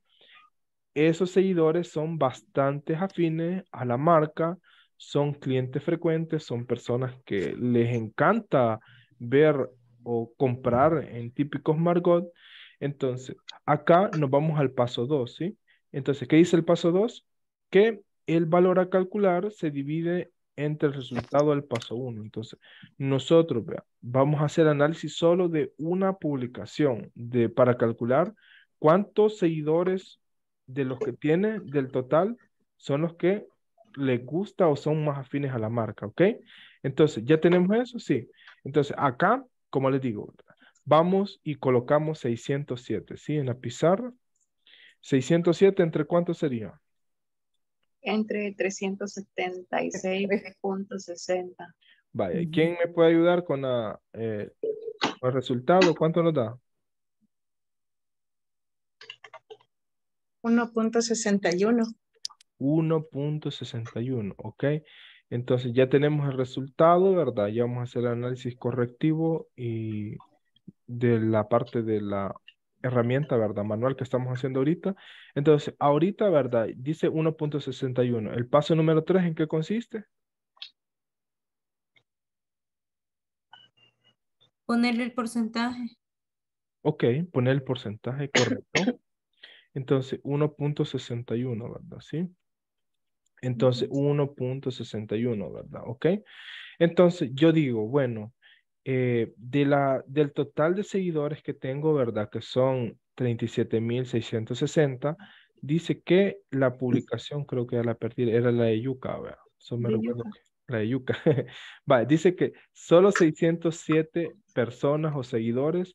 esos seguidores son bastante afines a la marca, son clientes frecuentes, son personas que les encanta ver o comprar en típicos Margot. Entonces, acá nos vamos al paso 2, ¿sí? Entonces, ¿qué dice el paso 2? Que el valor a calcular se divide entre el resultado del paso 1. Entonces, nosotros vamos a hacer análisis solo de una publicación de, para calcular cuántos seguidores de los que tiene del total son los que les gusta o son más afines a la marca, ¿ok? Entonces, ¿ya tenemos eso? Sí. Entonces, acá, como les digo, vamos y colocamos 607, ¿sí? En la pizarra. 607, ¿entre cuánto sería? entre 376.60. Vaya, quién me puede ayudar con, la, eh, con el resultado? ¿Cuánto nos da? 1.61. 1.61, ok. Entonces ya tenemos el resultado, ¿verdad? Ya vamos a hacer el análisis correctivo y de la parte de la herramienta, ¿verdad? Manual que estamos haciendo ahorita. Entonces, ahorita, ¿verdad? Dice 1.61. ¿El paso número 3 en qué consiste? Ponerle el porcentaje. Ok, poner el porcentaje correcto. Entonces, 1.61, ¿verdad? ¿Sí? Entonces, 1.61, ¿verdad? ¿Ok? Entonces, yo digo, bueno, eh, de la, del total de seguidores que tengo, ¿verdad? Que son 37.660, dice que la publicación, creo que a la perdí, era la de Yuca ¿verdad? Eso me recuerdo la de Yuca dice que solo 607 personas o seguidores.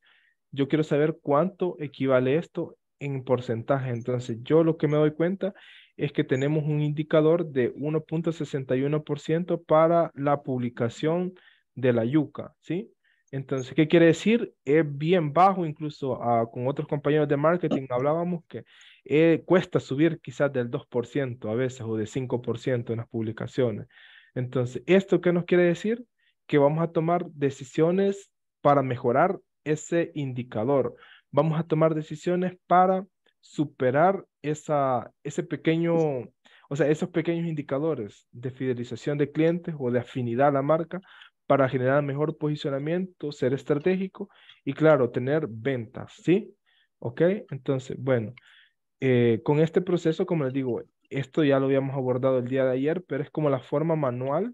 Yo quiero saber cuánto equivale esto en porcentaje. Entonces, yo lo que me doy cuenta es que tenemos un indicador de 1.61% para la publicación de la yuca, ¿sí? Entonces, ¿qué quiere decir? Es bien bajo, incluso ah, con otros compañeros de marketing hablábamos que eh, cuesta subir quizás del 2% a veces o de 5% en las publicaciones. Entonces, ¿esto qué nos quiere decir? Que vamos a tomar decisiones para mejorar ese indicador. Vamos a tomar decisiones para superar esa, ese pequeño, o sea, esos pequeños indicadores de fidelización de clientes o de afinidad a la marca para generar mejor posicionamiento, ser estratégico y claro, tener ventas, ¿sí? ¿Ok? Entonces, bueno, eh, con este proceso, como les digo, esto ya lo habíamos abordado el día de ayer, pero es como la forma manual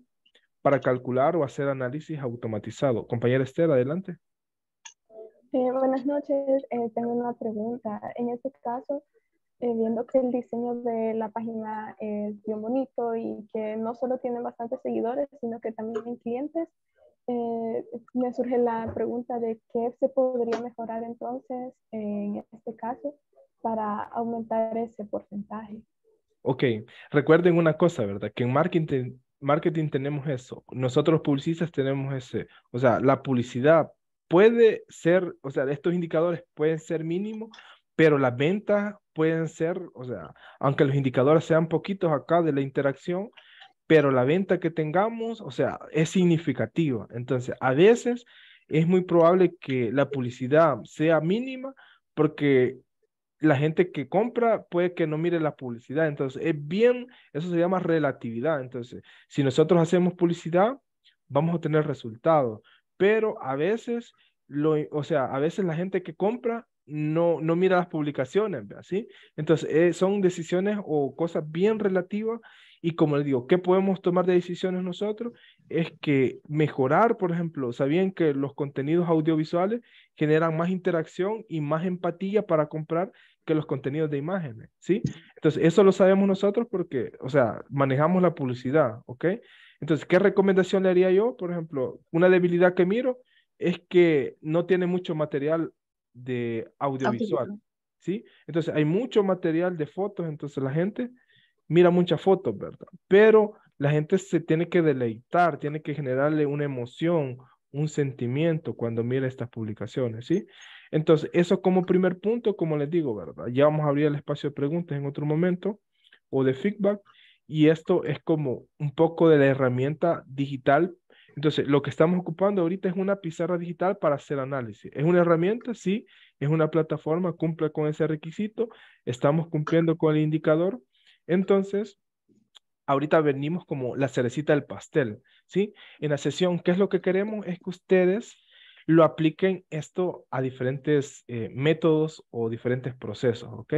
para calcular o hacer análisis automatizado. Compañera Esther, adelante. Eh, buenas noches, eh, tengo una pregunta. En este caso, eh, viendo que el diseño de la página es bien bonito y que no solo tienen bastantes seguidores, sino que también clientes, eh, me surge la pregunta de qué se podría mejorar entonces en este caso para aumentar ese porcentaje. Ok, recuerden una cosa, ¿verdad? Que en marketing, marketing tenemos eso, nosotros publicistas tenemos ese, o sea, la publicidad puede ser, o sea, estos indicadores pueden ser mínimos, pero las ventas pueden ser, o sea, aunque los indicadores sean poquitos acá de la interacción, pero la venta que tengamos, o sea, es significativa. Entonces, a veces es muy probable que la publicidad sea mínima porque la gente que compra puede que no mire la publicidad. Entonces, es bien, eso se llama relatividad. Entonces, si nosotros hacemos publicidad, vamos a tener resultados, pero a veces, lo, o sea, a veces la gente que compra no, mira las publicaciones, ¿sí? Entonces, eh, son decisiones o cosas bien relativas y como les digo, ¿qué podemos tomar de decisiones nosotros? Es que mejorar, por ejemplo, sabían que los contenidos audiovisuales generan más interacción y más empatía para comprar que los contenidos de imágenes, ¿sí? Entonces, eso lo sabemos nosotros porque, o sea, manejamos la publicidad, ¿ok? Entonces, ¿qué recomendación le haría yo? Por ejemplo, una debilidad que miro es que no tiene mucho material de audiovisual. ¿Sí? Entonces hay mucho material de fotos, entonces la gente mira muchas fotos, ¿verdad? Pero la gente se tiene que deleitar, tiene que generarle una emoción, un sentimiento cuando mira estas publicaciones, ¿sí? Entonces, eso como primer punto, como les digo, ¿verdad? Ya vamos a abrir el espacio de preguntas en otro momento o de feedback y esto es como un poco de la herramienta digital entonces, lo que estamos ocupando ahorita es una pizarra digital para hacer análisis. ¿Es una herramienta? Sí, es una plataforma, cumple con ese requisito, estamos cumpliendo con el indicador. Entonces, ahorita venimos como la cerecita del pastel, ¿sí? En la sesión, ¿qué es lo que queremos? Es que ustedes lo apliquen esto a diferentes eh, métodos o diferentes procesos, ¿ok?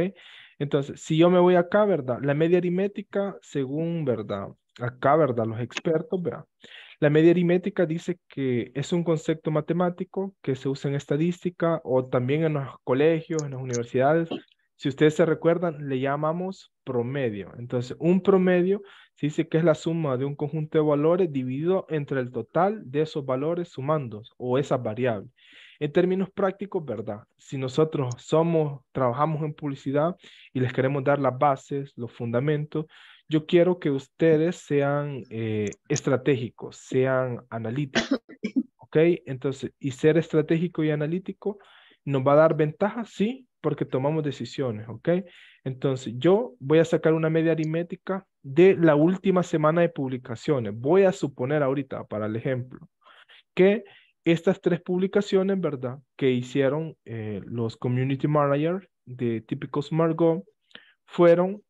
Entonces, si yo me voy acá, ¿verdad? La media aritmética, según, ¿verdad? Acá, ¿verdad? Los expertos, ¿verdad? La media aritmética dice que es un concepto matemático que se usa en estadística o también en los colegios, en las universidades. Si ustedes se recuerdan, le llamamos promedio. Entonces, un promedio se dice que es la suma de un conjunto de valores dividido entre el total de esos valores sumandos o esas variables. En términos prácticos, ¿verdad? Si nosotros somos, trabajamos en publicidad y les queremos dar las bases, los fundamentos, yo quiero que ustedes sean eh, estratégicos, sean analíticos, ¿ok? Entonces, y ser estratégico y analítico nos va a dar ventaja, sí, porque tomamos decisiones, ¿ok? Entonces, yo voy a sacar una media aritmética de la última semana de publicaciones. Voy a suponer ahorita, para el ejemplo, que estas tres publicaciones, ¿verdad? Que hicieron eh, los community managers de típicos Margot fueron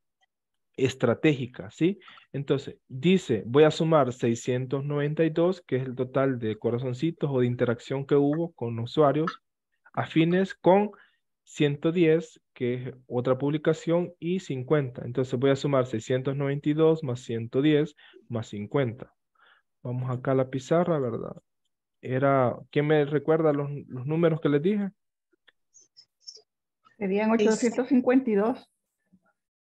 estratégica, ¿sí? Entonces, dice, voy a sumar 692, que es el total de corazoncitos o de interacción que hubo con usuarios afines con 110, que es otra publicación, y 50. Entonces voy a sumar 692 más 110 más 50. Vamos acá a la pizarra, ¿verdad? Era, ¿quién me recuerda los, los números que les dije? Serían 852.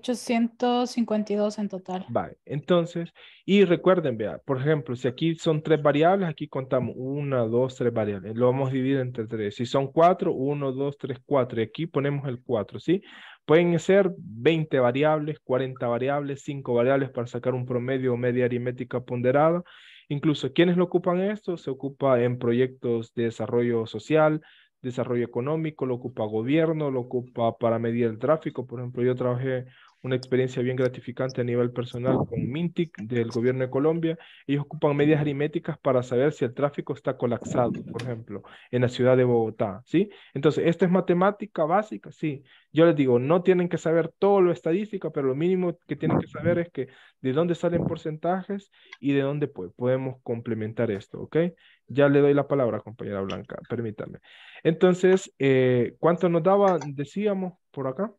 852 en total. Vale, entonces, y recuerden, vea, por ejemplo, si aquí son tres variables, aquí contamos una, dos, tres variables, lo vamos a dividir entre tres. Si son cuatro, uno, dos, tres, cuatro, y aquí ponemos el cuatro, ¿sí? Pueden ser 20 variables, 40 variables, 5 variables para sacar un promedio o media aritmética ponderada. Incluso, ¿quiénes lo ocupan esto? Se ocupa en proyectos de desarrollo social, desarrollo económico, lo ocupa gobierno, lo ocupa para medir el tráfico. Por ejemplo, yo trabajé una experiencia bien gratificante a nivel personal con Mintic del gobierno de Colombia. Ellos ocupan medias aritméticas para saber si el tráfico está colapsado, por ejemplo, en la ciudad de Bogotá, ¿sí? Entonces, esto es matemática básica, sí. Yo les digo, no tienen que saber todo lo estadístico pero lo mínimo que tienen que saber es que de dónde salen porcentajes y de dónde pues, podemos complementar esto, ¿ok? Ya le doy la palabra, compañera Blanca, permítame. Entonces, eh, ¿cuánto nos daba, decíamos, por acá?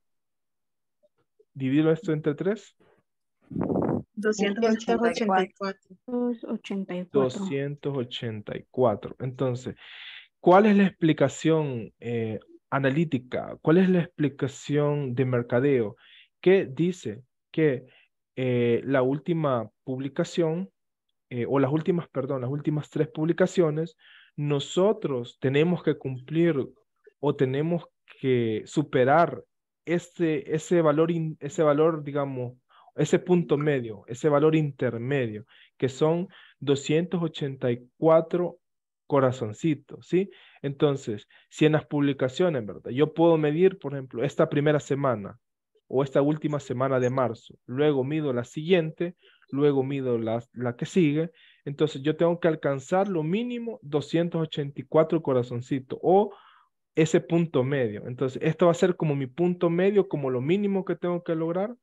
Divido esto entre tres? 284. 284. Entonces, ¿cuál es la explicación eh, analítica? ¿Cuál es la explicación de mercadeo? Que dice que eh, la última publicación, eh, o las últimas, perdón, las últimas tres publicaciones, nosotros tenemos que cumplir o tenemos que superar ese, ese, valor, ese valor, digamos, ese punto medio, ese valor intermedio, que son 284 corazoncitos, ¿sí? Entonces, si en las publicaciones, ¿verdad? Yo puedo medir, por ejemplo, esta primera semana o esta última semana de marzo, luego mido la siguiente, luego mido la, la que sigue, entonces yo tengo que alcanzar lo mínimo 284 corazoncitos o ese punto medio. Entonces, esto va a ser como mi punto medio, como lo mínimo que tengo que lograr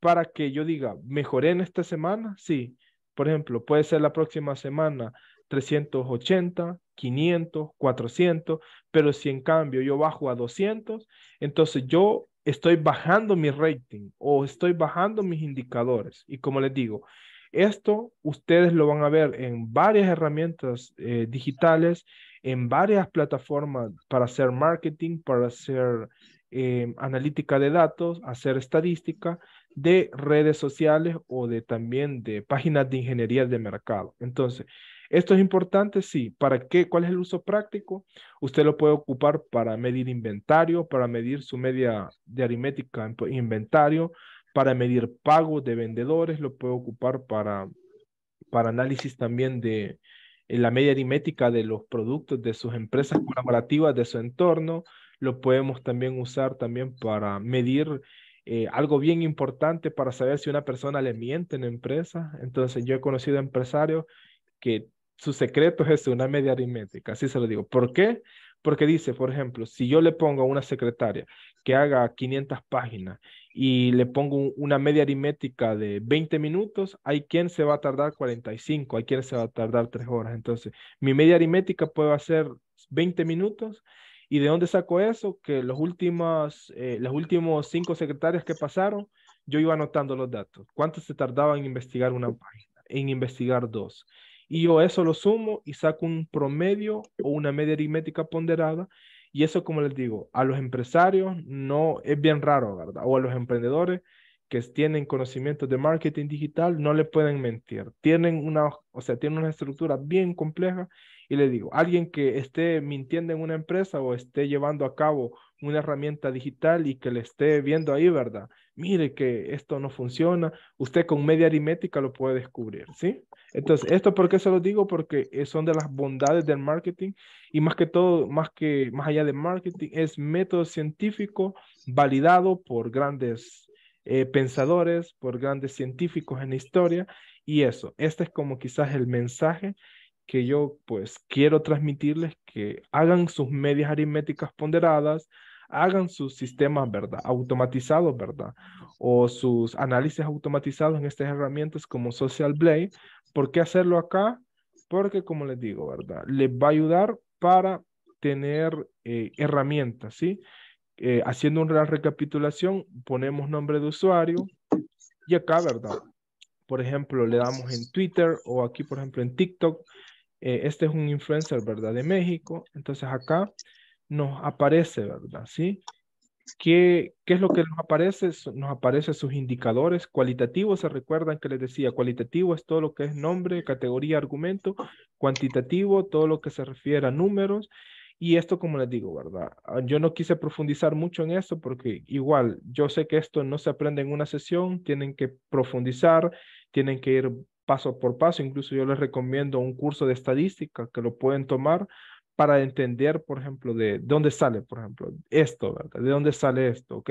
para que yo diga, mejoré en esta semana, sí. Por ejemplo, puede ser la próxima semana 380, 500, 400, pero si en cambio yo bajo a 200, entonces yo estoy bajando mi rating o estoy bajando mis indicadores. Y como les digo, esto ustedes lo van a ver en varias herramientas eh, digitales en varias plataformas para hacer marketing, para hacer eh, analítica de datos, hacer estadística de redes sociales o de también de páginas de ingeniería de mercado. Entonces, esto es importante, sí. ¿Para qué? ¿Cuál es el uso práctico? Usted lo puede ocupar para medir inventario, para medir su media de aritmética inventario, para medir pagos de vendedores, lo puede ocupar para, para análisis también de, la media aritmética de los productos de sus empresas colaborativas de su entorno. Lo podemos también usar también para medir eh, algo bien importante para saber si una persona le miente en la empresa. Entonces yo he conocido empresarios que su secreto es una media aritmética, así se lo digo. ¿Por qué? Porque dice, por ejemplo, si yo le pongo a una secretaria que haga 500 páginas y le pongo una media aritmética de 20 minutos, hay quien se va a tardar 45, hay quien se va a tardar 3 horas. Entonces, mi media aritmética puede ser 20 minutos. ¿Y de dónde saco eso? Que los últimos, eh, los últimos cinco secretarias que pasaron, yo iba anotando los datos. ¿Cuánto se tardaba en investigar una página? En investigar dos y yo eso lo sumo y saco un promedio o una media aritmética ponderada. Y eso, como les digo, a los empresarios no es bien raro, ¿verdad? O a los emprendedores que tienen conocimientos de marketing digital no le pueden mentir. Tienen una, o sea, tienen una estructura bien compleja y les digo, alguien que esté mintiendo en una empresa o esté llevando a cabo una herramienta digital y que le esté viendo ahí, ¿verdad? Mire que esto no funciona, usted con media aritmética lo puede descubrir, ¿sí? Entonces, esto por qué se lo digo porque eh, son de las bondades del marketing y más que todo, más que más allá de marketing es método científico validado por grandes eh, pensadores, por grandes científicos en la historia y eso, este es como quizás el mensaje que yo pues quiero transmitirles que hagan sus medias aritméticas ponderadas, hagan sus sistemas, ¿verdad? Automatizados, ¿verdad? O sus análisis automatizados en estas herramientas como Social Blade. ¿Por qué hacerlo acá? Porque, como les digo, ¿verdad? Les va a ayudar para tener eh, herramientas, ¿sí? Eh, haciendo una recapitulación, ponemos nombre de usuario y acá, ¿verdad? Por ejemplo, le damos en Twitter o aquí, por ejemplo, en TikTok, eh, este es un influencer, ¿verdad? De México. Entonces acá nos aparece, ¿verdad? ¿Sí? ¿Qué, ¿Qué es lo que nos aparece? Nos aparecen sus indicadores cualitativos, se recuerdan que les decía, cualitativo es todo lo que es nombre, categoría, argumento, cuantitativo, todo lo que se refiere a números, y esto, como les digo, ¿verdad? Ah, yo no quise profundizar mucho en esto porque igual yo sé que esto no se aprende en una sesión, tienen que profundizar, tienen que ir paso por paso. Incluso yo les recomiendo un curso de estadística que lo pueden tomar para entender, por ejemplo, de dónde sale, por ejemplo, esto, ¿verdad? ¿De dónde sale esto? ¿Ok?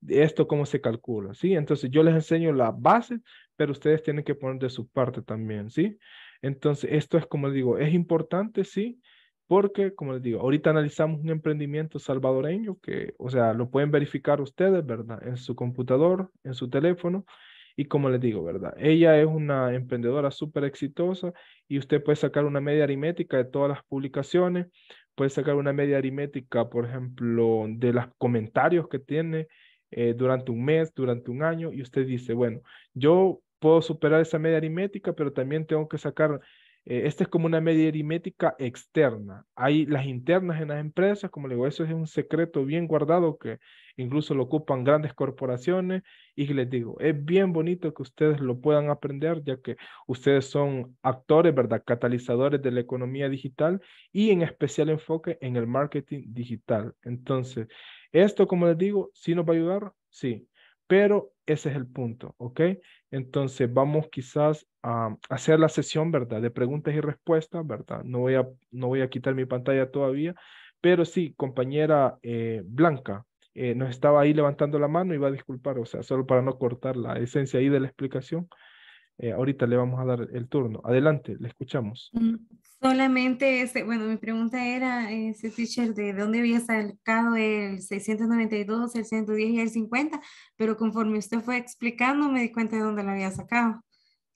De esto cómo se calcula, ¿sí? Entonces yo les enseño la base, pero ustedes tienen que poner de su parte también, ¿sí? Entonces esto es como les digo, es importante, ¿sí? Porque, como les digo, ahorita analizamos un emprendimiento salvadoreño que, o sea, lo pueden verificar ustedes, ¿verdad? En su computador, en su teléfono, y como les digo, ¿verdad? Ella es una emprendedora súper exitosa y usted puede sacar una media aritmética de todas las publicaciones, puede sacar una media aritmética, por ejemplo, de los comentarios que tiene eh, durante un mes, durante un año, y usted dice, bueno, yo puedo superar esa media aritmética, pero también tengo que sacar eh, esta es como una media aritmética externa. Hay las internas en las empresas, como les digo, eso es un secreto bien guardado que incluso lo ocupan grandes corporaciones y les digo, es bien bonito que ustedes lo puedan aprender ya que ustedes son actores, ¿verdad? Catalizadores de la economía digital y en especial enfoque en el marketing digital. Entonces, esto, como les digo, ¿sí nos va a ayudar? Sí, pero ese es el punto, ¿ok? Entonces vamos quizás a hacer la sesión, ¿verdad? De preguntas y respuestas, ¿verdad? No voy a, no voy a quitar mi pantalla todavía, pero sí, compañera eh, Blanca, eh, nos estaba ahí levantando la mano y va a disculpar, o sea, solo para no cortar la esencia ahí de la explicación. Eh, ahorita le vamos a dar el turno. Adelante, le escuchamos. Mm, solamente, ese, bueno, mi pregunta era, ese teacher, ¿de dónde había sacado el 692, el 110 y el 50? Pero conforme usted fue explicando, me di cuenta de dónde lo había sacado.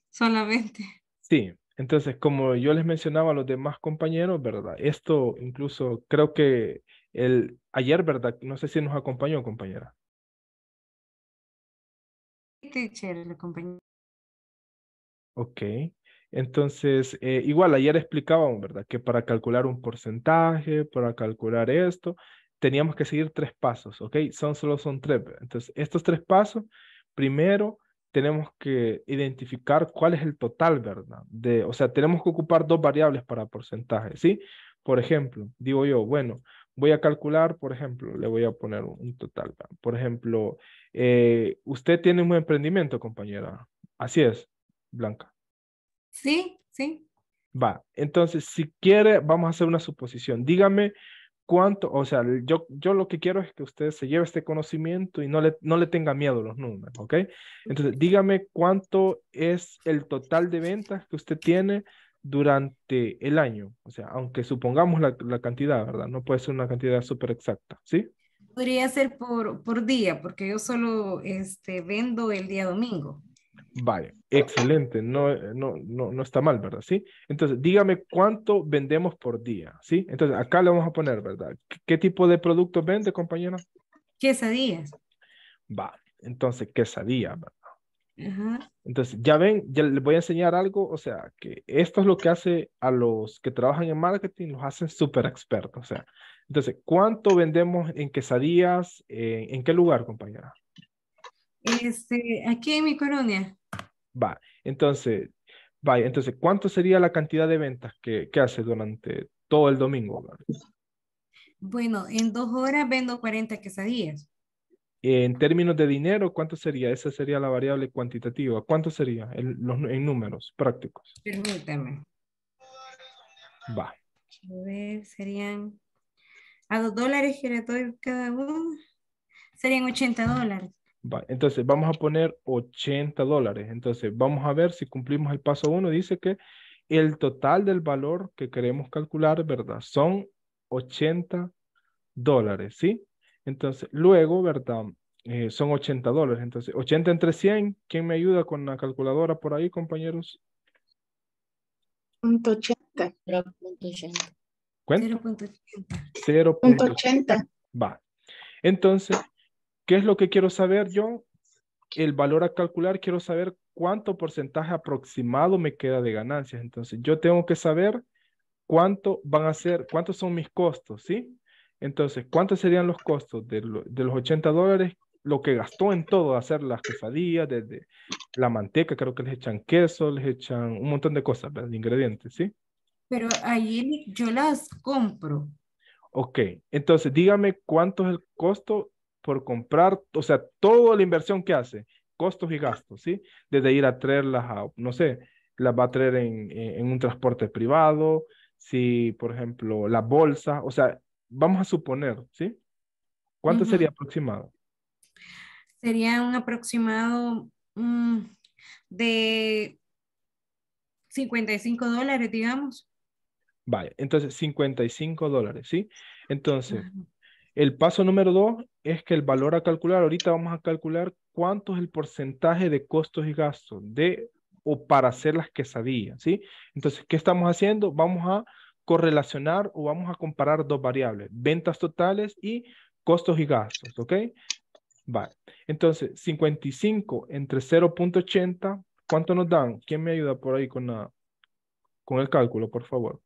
Solamente. Sí, entonces, como yo les mencionaba a los demás compañeros, ¿verdad? Esto incluso creo que el ayer, ¿verdad? No sé si nos acompañó, compañera. Teacher, le Ok. Entonces, eh, igual ayer explicábamos, ¿verdad? Que para calcular un porcentaje, para calcular esto, teníamos que seguir tres pasos, ¿ok? Son solo son tres. Entonces, estos tres pasos, primero tenemos que identificar cuál es el total, ¿verdad? De, o sea, tenemos que ocupar dos variables para porcentaje, ¿sí? Por ejemplo, digo yo, bueno, voy a calcular, por ejemplo, le voy a poner un total. ¿verdad? Por ejemplo, eh, usted tiene un emprendimiento, compañera. Así es. Blanca. Sí, sí. Va, entonces, si quiere, vamos a hacer una suposición. Dígame cuánto, o sea, yo, yo lo que quiero es que usted se lleve este conocimiento y no le, no le tenga miedo a los números, ¿ok? Entonces, dígame cuánto es el total de ventas que usted tiene durante el año. O sea, aunque supongamos la, cantidad, ¿verdad? No puede ser una cantidad súper exacta, ¿sí? Podría ser por, por día, porque yo solo este, vendo el día domingo. Vale, Excelente, eh, no, no, no, está mal, ¿verdad? Sí. Entonces, dígame cuánto vendemos por día, ¿sí? Entonces, acá le vamos a poner, ¿verdad? ¿Qué, tipo de productos vende, compañera? Quesadillas. Va, entonces, quesadillas, ¿verdad? Ajá. Entonces, ya ven, ya les voy a enseñar algo, o sea, que esto es lo que hace a los que trabajan en marketing, los hacen súper expertos, o sea, entonces, ¿cuánto vendemos en quesadillas? Eh, ¿En qué lugar, compañera? Este, aquí en mi colonia. Va, entonces, va, entonces, ¿cuánto sería la cantidad de ventas que, que hace durante todo el domingo? Bueno, en dos horas vendo 40 quesadillas. En términos de dinero, ¿cuánto sería? Esa sería la variable cuantitativa. ¿Cuánto sería en, números prácticos? Permítame. Va. A ver, serían a dos dólares que le doy cada uno, serían 80 dólares. Entonces vamos a poner 80 dólares. Entonces vamos a ver si cumplimos el paso 1. Dice que el total del valor que queremos calcular, ¿verdad? Son 80 dólares, ¿sí? Entonces luego, ¿verdad? Eh, son 80 dólares. Entonces 80 entre 100. ¿Quién me ayuda con la calculadora por ahí, compañeros? 0.80. 0.80. 0.80. Va. Entonces, ¿Qué es lo que quiero saber yo? El valor a calcular, quiero saber cuánto porcentaje aproximado me queda de ganancias. Entonces, yo tengo que saber cuánto van a ser, cuántos son mis costos, ¿sí? Entonces, ¿cuántos serían los costos de, los 80 dólares? Lo que gastó en todo, hacer las quesadillas, desde la manteca, creo que les echan queso, les echan un montón de cosas, ¿verdad? ingredientes, ¿sí? Pero ahí yo las compro. Ok, entonces dígame cuánto es el costo por comprar, o sea, toda la inversión que hace, costos y gastos, ¿sí? Desde ir a traerlas a, no sé, las va a traer en, en un transporte privado, si, por ejemplo, la bolsa, o sea, vamos a suponer, ¿sí? ¿Cuánto sería aproximado? Sería un aproximado mm, de 55 dólares, digamos. Vale, entonces 55 dólares, ¿sí? Entonces, el paso número dos es que el valor a calcular, ahorita vamos a calcular cuánto es el porcentaje de costos y gastos de o para hacer las quesadillas, ¿sí? Entonces, ¿qué estamos haciendo? Vamos a correlacionar o vamos a comparar dos variables, ventas totales y costos y gastos, ¿ok? Vale. Entonces, 55 entre 0.80, ¿cuánto nos dan? ¿Quién me ayuda por ahí con, la, con el cálculo, por favor?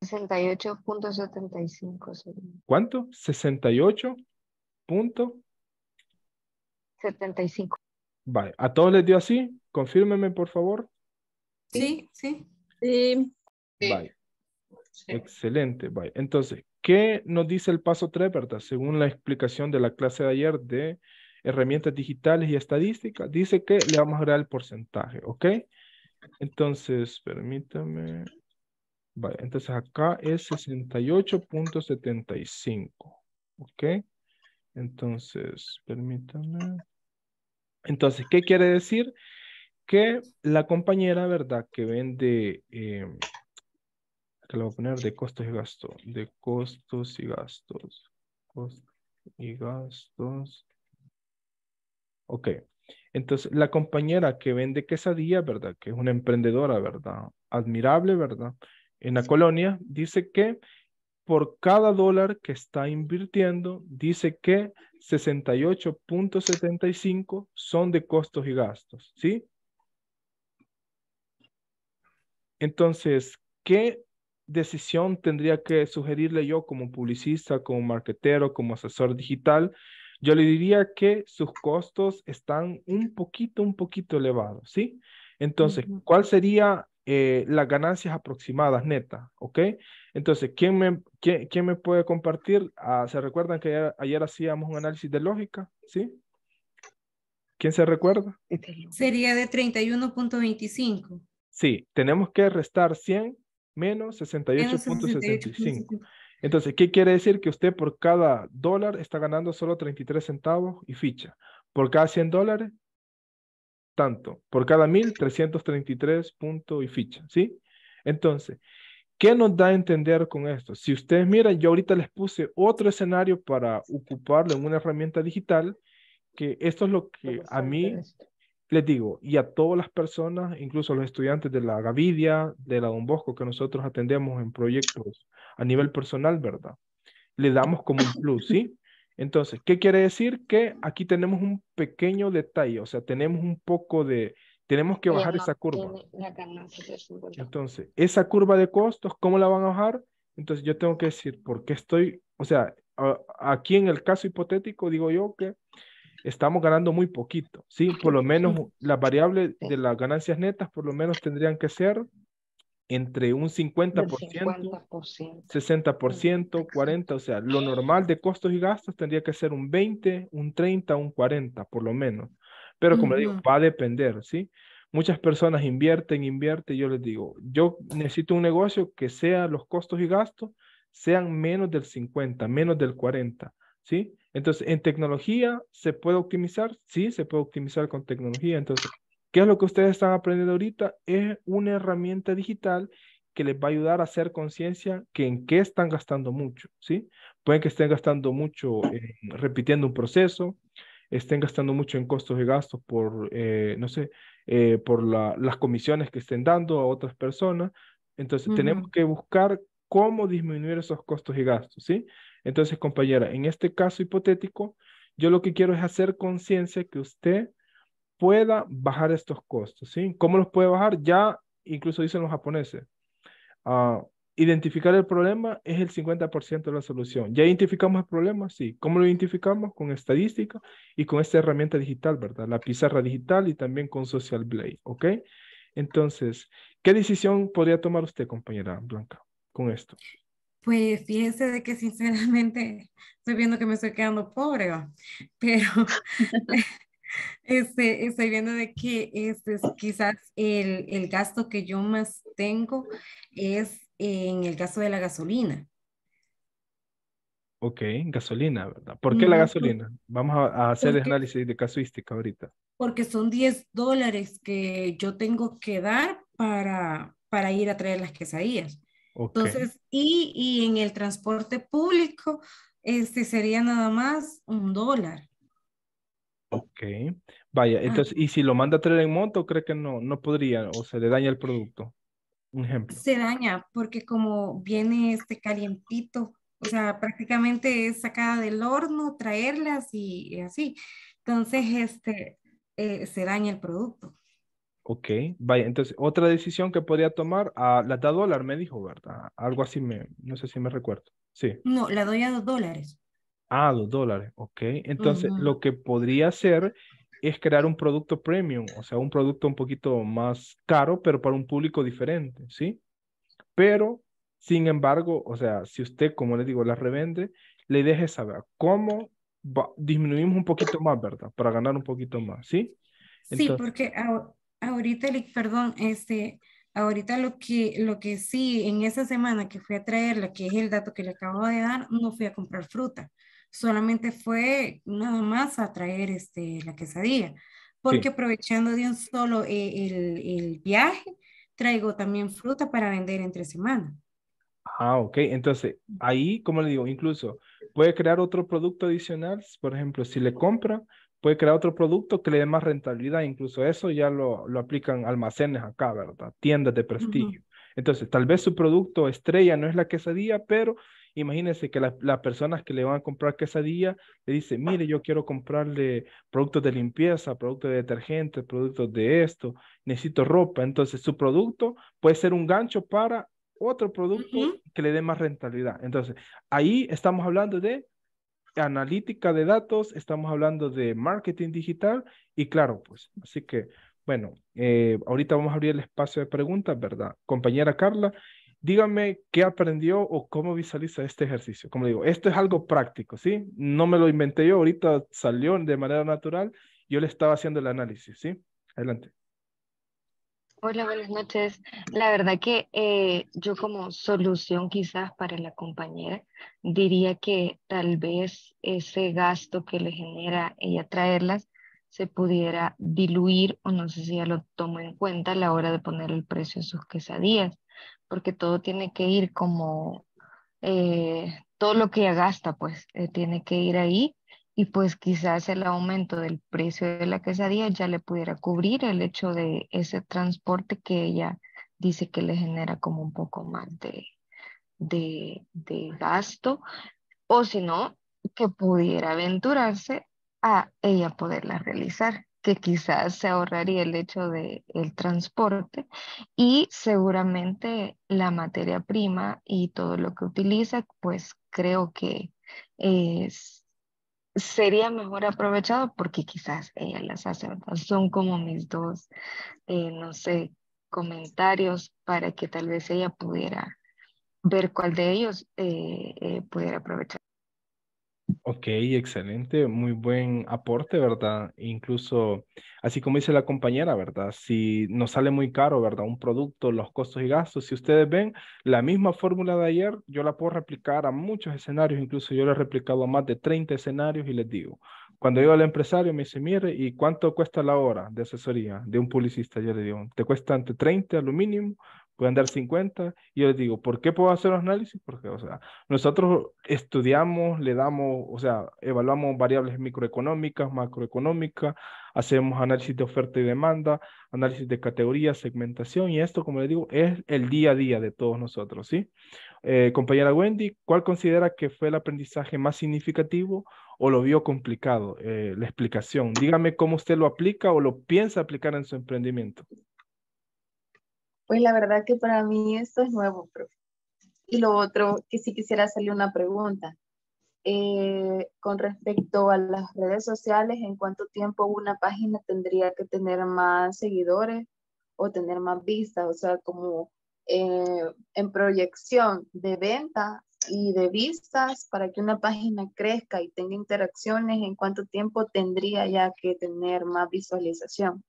68.75. ¿Cuánto? 68.75. 75. Vale, ¿a todos les dio así? Confírmeme, por favor. Sí, sí. Vale. Excelente, vale. Entonces, ¿qué nos dice el paso 3, verdad? Según la explicación de la clase de ayer de herramientas digitales y estadísticas, dice que le vamos a agregar el porcentaje, ¿ok? Entonces, permítame entonces acá es 68.75. ¿Ok? Entonces, permítanme. Entonces, ¿qué quiere decir? Que la compañera, ¿verdad? Que vende, que eh, lo voy a poner de costos y gastos, de costos y gastos, costos y gastos. Ok, entonces la compañera que vende quesadillas ¿verdad? Que es una emprendedora, ¿verdad? Admirable, ¿verdad? en la colonia, dice que por cada dólar que está invirtiendo, dice que 68.75 son de costos y gastos, ¿sí? Entonces, ¿qué decisión tendría que sugerirle yo como publicista, como marketero, como asesor digital? Yo le diría que sus costos están un poquito, un poquito elevados, ¿sí? Entonces, ¿cuál sería eh, las ganancias aproximadas netas, ¿ok? Entonces, ¿quién me, quién, me puede compartir? Ah, ¿Se recuerdan que ayer, hacíamos un análisis de lógica? ¿Sí? ¿Quién se recuerda? Sería de 31.25. Sí, tenemos que restar 100 menos 68.75. Entonces, ¿qué quiere decir? Que usted por cada dólar está ganando solo 33 centavos y ficha. Por cada 100 dólares, tanto, por cada 1333 puntos y ficha, ¿sí? Entonces, ¿qué nos da a entender con esto? Si ustedes miran, yo ahorita les puse otro escenario para ocuparlo en una herramienta digital, que esto es lo que a mí les digo, y a todas las personas, incluso a los estudiantes de la Gavidia, de la Don Bosco, que nosotros atendemos en proyectos a nivel personal, ¿verdad? Le damos como un plus, ¿sí? Entonces, ¿qué quiere decir? Que aquí tenemos un pequeño detalle, o sea, tenemos un poco de, tenemos que bajar esa curva. Entonces, esa curva de costos, ¿cómo la van a bajar? Entonces, yo tengo que decir, ¿por qué estoy, o sea, aquí en el caso hipotético digo yo que estamos ganando muy poquito, ¿sí? Por lo menos las variables de las ganancias netas por lo menos tendrían que ser entre un 50%, 60%, 40%, o sea, lo normal de costos y gastos tendría que ser un 20, un 30, un 40 por lo menos. Pero como le digo, va a depender, ¿sí? Muchas personas invierten, invierten, yo les digo, yo necesito un negocio que sea los costos y gastos sean menos del 50, menos del 40, ¿sí? Entonces, en tecnología se puede optimizar, sí, se puede optimizar con tecnología, entonces ¿Qué es lo que ustedes están aprendiendo ahorita? Es una herramienta digital que les va a ayudar a hacer conciencia que en qué están gastando mucho, ¿sí? Pueden que estén gastando mucho repitiendo un proceso, estén gastando mucho en costos de gastos por, eh, no sé, eh, por las comisiones que estén dando a otras personas. Entonces, tenemos que buscar cómo disminuir esos costos y gastos, ¿sí? Entonces, compañera, en este caso hipotético, yo lo que quiero es hacer conciencia que usted pueda bajar estos costos, ¿sí? ¿Cómo los puede bajar? Ya incluso dicen los japoneses, ah, identificar el problema es el 50% de la solución. ¿Ya identificamos el problema? Sí. ¿Cómo lo identificamos? Con estadística y con esta herramienta digital, ¿verdad? La pizarra digital y también con Social Blade, ¿ok? Entonces, ¿qué decisión podría tomar usted, compañera Blanca, con esto? Pues fíjense de que sinceramente estoy viendo que me estoy quedando pobre, pero Este, estoy viendo de que este, quizás el, gasto que yo más tengo es en el gasto de la gasolina. Ok, gasolina, ¿verdad? ¿Por qué la gasolina? Vamos a, hacer el análisis de casuística ahorita. Porque son 10 dólares que yo tengo que dar para, para ir a traer las quesadillas. Entonces, y, y en el transporte público, este sería nada más un dólar. Ok, vaya, ah. entonces, ¿y si lo manda a traer en moto, cree que no, no podría o se le daña el producto? Un ejemplo. Se daña porque como viene este calientito, o sea, prácticamente es sacada del horno, traerlas y, así. Entonces, este, eh, se daña el producto. Ok, vaya, entonces otra decisión que podría tomar, a, ah, la da dólar, me dijo, ¿verdad? Algo así, me, no sé si me recuerdo. Sí. No, la doy a dos dólares. Ah, dos dólares, ok. Entonces, lo que podría hacer es crear un producto premium, o sea, un producto un poquito más caro, pero para un público diferente, ¿sí? Pero, sin embargo, o sea, si usted, como le digo, la revende, le deje saber cómo disminuimos un poquito más, ¿verdad? Para ganar un poquito más, ¿sí? sí, porque ahorita, perdón, este, ahorita lo que, lo que sí, en esa semana que fui a traerla, que es el dato que le acabo de dar, no fui a comprar fruta solamente fue nada más a traer este, la quesadilla, porque aprovechando de un solo eh, el, viaje, traigo también fruta para vender entre semana. Ah, ok. Entonces, ahí, como le digo, incluso puede crear otro producto adicional, por ejemplo, si le compra, puede crear otro producto que le dé más rentabilidad, incluso eso ya lo, aplican almacenes acá, ¿verdad? Tiendas de prestigio. Entonces, tal vez su producto estrella no es la quesadilla, pero Imagínense que las personas que le van a comprar quesadilla le dicen, mire, yo quiero comprarle productos de limpieza, productos de detergente, productos de esto, necesito ropa. Entonces, su producto puede ser un gancho para otro producto que le dé más rentabilidad. Entonces, ahí estamos hablando de analítica de datos, estamos hablando de marketing digital y claro, pues, así que, bueno, eh, ahorita vamos a abrir el espacio de preguntas, ¿verdad? Compañera Carla, dígame qué aprendió o cómo visualiza este ejercicio. Como digo, esto es algo práctico, ¿sí? No me lo inventé yo, ahorita salió de manera natural, yo le estaba haciendo el análisis, ¿sí? Adelante. Hola, buenas noches. La verdad que eh, yo como solución quizás para la compañera diría que tal vez ese gasto que le genera ella traerlas se pudiera diluir o no sé si ya lo tomo en cuenta a la hora de poner el precio de sus quesadillas porque todo tiene que ir como, eh, todo lo que ella gasta, pues eh, tiene que ir ahí y pues quizás el aumento del precio de la quesadilla ya le pudiera cubrir el hecho de ese transporte que ella dice que le genera como un poco más de gasto, o si no, que pudiera aventurarse a ella poderla realizar que quizás se ahorraría el hecho del el transporte y seguramente la materia prima y todo lo que utiliza, pues creo que es, sería mejor aprovechado porque quizás ella las hace. son como mis dos, eh, no sé, comentarios para que tal vez ella pudiera ver cuál de ellos eh, eh, pudiera aprovechar. Ok, excelente, muy buen aporte, ¿verdad? Incluso, así como dice la compañera, ¿verdad? Si nos sale muy caro, ¿verdad? Un producto, los costos y gastos, si ustedes ven, la misma fórmula de ayer, yo la puedo replicar a muchos escenarios, incluso yo la he replicado a más de 30 escenarios y les digo, cuando yo al empresario me dice, mire, ¿y cuánto cuesta la hora de asesoría de un publicista? Yo le digo, te cuesta entre 30 a mínimo, pueden dar 50. Y yo les digo, ¿por qué puedo hacer los análisis? Porque, o sea, nosotros estudiamos, le damos, o sea, evaluamos variables microeconómicas, macroeconómicas, hacemos análisis de oferta y demanda, análisis de categoría, segmentación, y esto, como les digo, es el día a día de todos nosotros, ¿sí? Eh, compañera Wendy, ¿cuál considera que fue el aprendizaje más significativo o lo vio complicado, eh, la explicación? Dígame cómo usted lo aplica o lo piensa aplicar en su emprendimiento. Pues la verdad que para mí esto es nuevo, profe. Y lo otro, que sí quisiera hacerle una pregunta. Eh, con respecto a las redes sociales, ¿en cuánto tiempo una página tendría que tener más seguidores o tener más vistas? O sea, como eh, en proyección de venta y de vistas para que una página crezca y tenga interacciones, ¿en cuánto tiempo tendría ya que tener más visualización?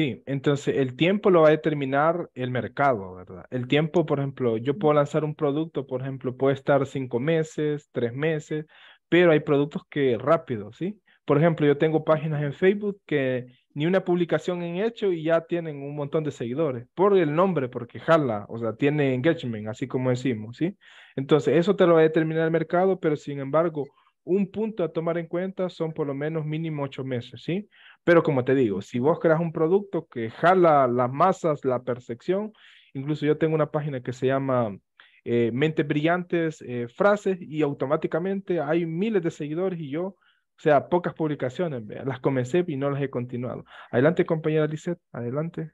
Sí, entonces el tiempo lo va a determinar el mercado, ¿verdad? El tiempo, por ejemplo, yo puedo lanzar un producto, por ejemplo, puede estar cinco meses, tres meses, pero hay productos que rápido, ¿sí? Por ejemplo, yo tengo páginas en Facebook que ni una publicación han hecho y ya tienen un montón de seguidores por el nombre, porque jala, o sea, tiene engagement, así como decimos, ¿sí? Entonces, eso te lo va a determinar el mercado, pero sin embargo, un punto a tomar en cuenta son por lo menos mínimo ocho meses, ¿sí? Pero como te digo, si vos creas un producto que jala las masas, la percepción, incluso yo tengo una página que se llama eh, Mentes Brillantes, eh, Frases, y automáticamente hay miles de seguidores y yo, o sea, pocas publicaciones, las comencé y no las he continuado. Adelante, compañera Lisette, adelante.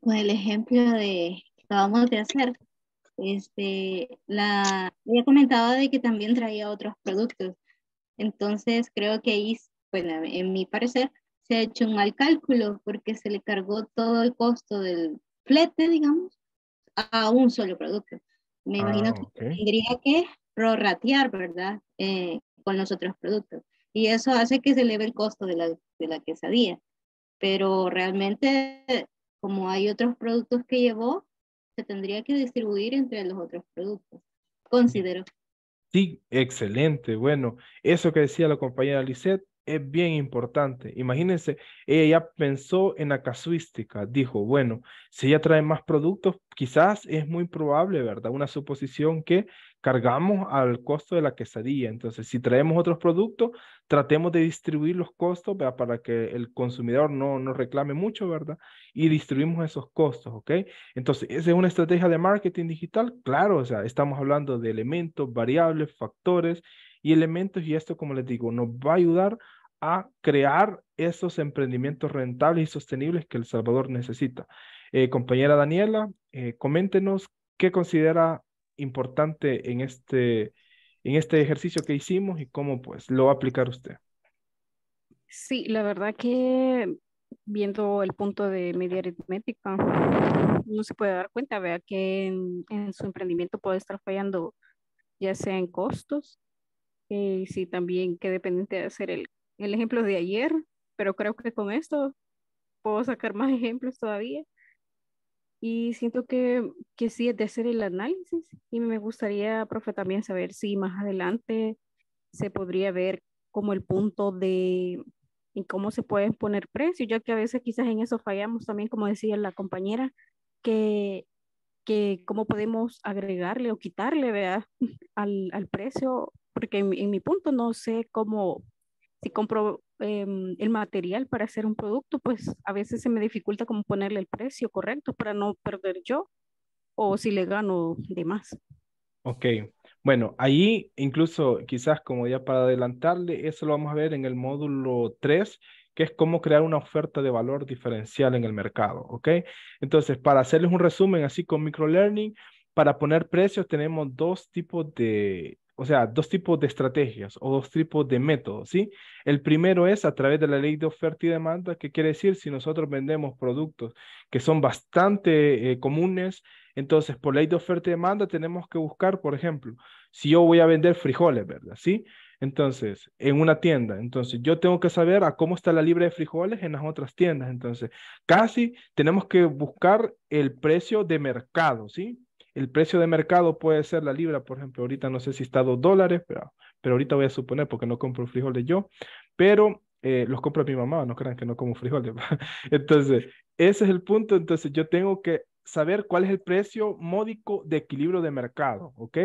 con el ejemplo de que acabamos de hacer, este, la, había comentaba de que también traía otros productos. Entonces, creo que ahí bueno, pues, en mi parecer, se ha hecho un mal cálculo porque se le cargó todo el costo del flete, digamos, a un solo producto. Me ah, imagino que tendría que prorratear, ¿verdad? Eh, con los otros productos. Y eso hace que se eleve el costo de la, de la quesadilla. Pero realmente, como hay otros productos que llevó, se tendría que distribuir entre los otros productos, considero. Sí, excelente. Bueno, eso que decía la compañera Lisette, es bien importante. Imagínense, ella ya pensó en la casuística, dijo, bueno, si ella trae más productos, quizás es muy probable, ¿verdad? Una suposición que cargamos al costo de la quesadilla. Entonces, si traemos otros productos, tratemos de distribuir los costos para que el consumidor no, no reclame mucho, ¿verdad? Y distribuimos esos costos, ¿ok? Entonces, esa es una estrategia de marketing digital, claro, o sea, estamos hablando de elementos, variables, factores y elementos y esto, como les digo, nos va a ayudar a crear esos emprendimientos rentables y sostenibles que El Salvador necesita. Eh, compañera Daniela, eh, coméntenos qué considera importante en este, en este ejercicio que hicimos y cómo pues lo va a aplicar usted. Sí, la verdad que viendo el punto de media aritmética, uno se puede dar cuenta, vea que en, en su emprendimiento puede estar fallando ya sea en costos y sí, también que dependiente de hacer el, el ejemplo de ayer, pero creo que con esto puedo sacar más ejemplos todavía. Y siento que, que sí es de hacer el análisis y me gustaría, profe, también saber si más adelante se podría ver como el punto de cómo se pueden poner precios, ya que a veces quizás en eso fallamos también, como decía la compañera, que que cómo podemos agregarle o quitarle ¿verdad? Al, precio, porque en, mi punto no sé cómo, si compro em, el material para hacer un producto, pues a veces se me dificulta como ponerle el precio correcto para no perder yo o si le gano de más. Ok, bueno, ahí incluso quizás como ya para adelantarle, eso lo vamos a ver en el módulo 3 que es cómo crear una oferta de valor diferencial en el mercado, ¿ok? Entonces, para hacerles un resumen así con microlearning, para poner precios tenemos dos tipos de, o sea, dos tipos de estrategias o dos tipos de métodos, ¿sí? El primero es a través de la ley de oferta y demanda, que quiere decir si nosotros vendemos productos que son bastante eh, comunes, entonces por ley de oferta y demanda tenemos que buscar, por ejemplo, si yo voy a vender frijoles, ¿verdad? ¿Sí? Entonces, en una tienda, entonces yo tengo que saber a cómo está la libra de frijoles en las otras tiendas. Entonces, casi tenemos que buscar el precio de mercado, ¿sí? El precio de mercado puede ser la libra, por ejemplo, ahorita no sé si está a dos dólares, pero, pero ahorita voy a suponer porque no compro frijoles yo, pero eh, los a mi mamá, no crean que no como frijoles. Entonces, ese es el punto, entonces yo tengo que saber cuál es el precio módico de equilibrio de mercado, ¿ok?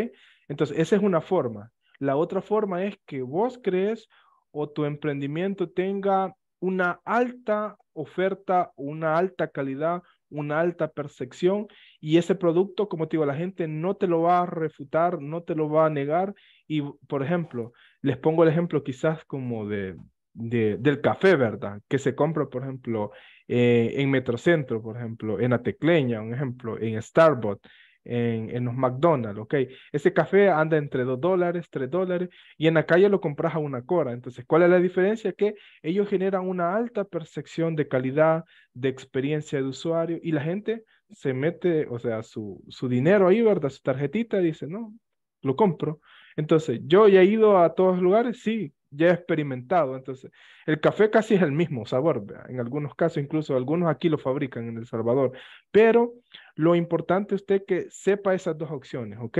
Entonces, esa es una forma. La otra forma es que vos crees o tu emprendimiento tenga una alta oferta, una alta calidad, una alta percepción y ese producto, como te digo, la gente no te lo va a refutar, no te lo va a negar y, por ejemplo, les pongo el ejemplo quizás como de, del café, ¿verdad? Que se compra, por ejemplo, eh, en Metrocentro, por ejemplo, en Atecleña, un ejemplo, en Starbucks en, los McDonald's, ¿ok? Ese café anda entre 2 dólares, 3 dólares y en la calle lo compras a una cora. Entonces, ¿cuál es la diferencia? Que ellos generan una alta percepción de calidad, de experiencia de usuario y la gente se mete, o sea, su, su dinero ahí, ¿verdad? Su tarjetita dice, no, lo compro. Entonces, yo ya he ido a todos los lugares, sí, ya he experimentado. Entonces, el café casi es el mismo sabor, en algunos casos, incluso algunos aquí lo fabrican en El Salvador, pero lo importante usted que sepa esas dos opciones, ¿ok?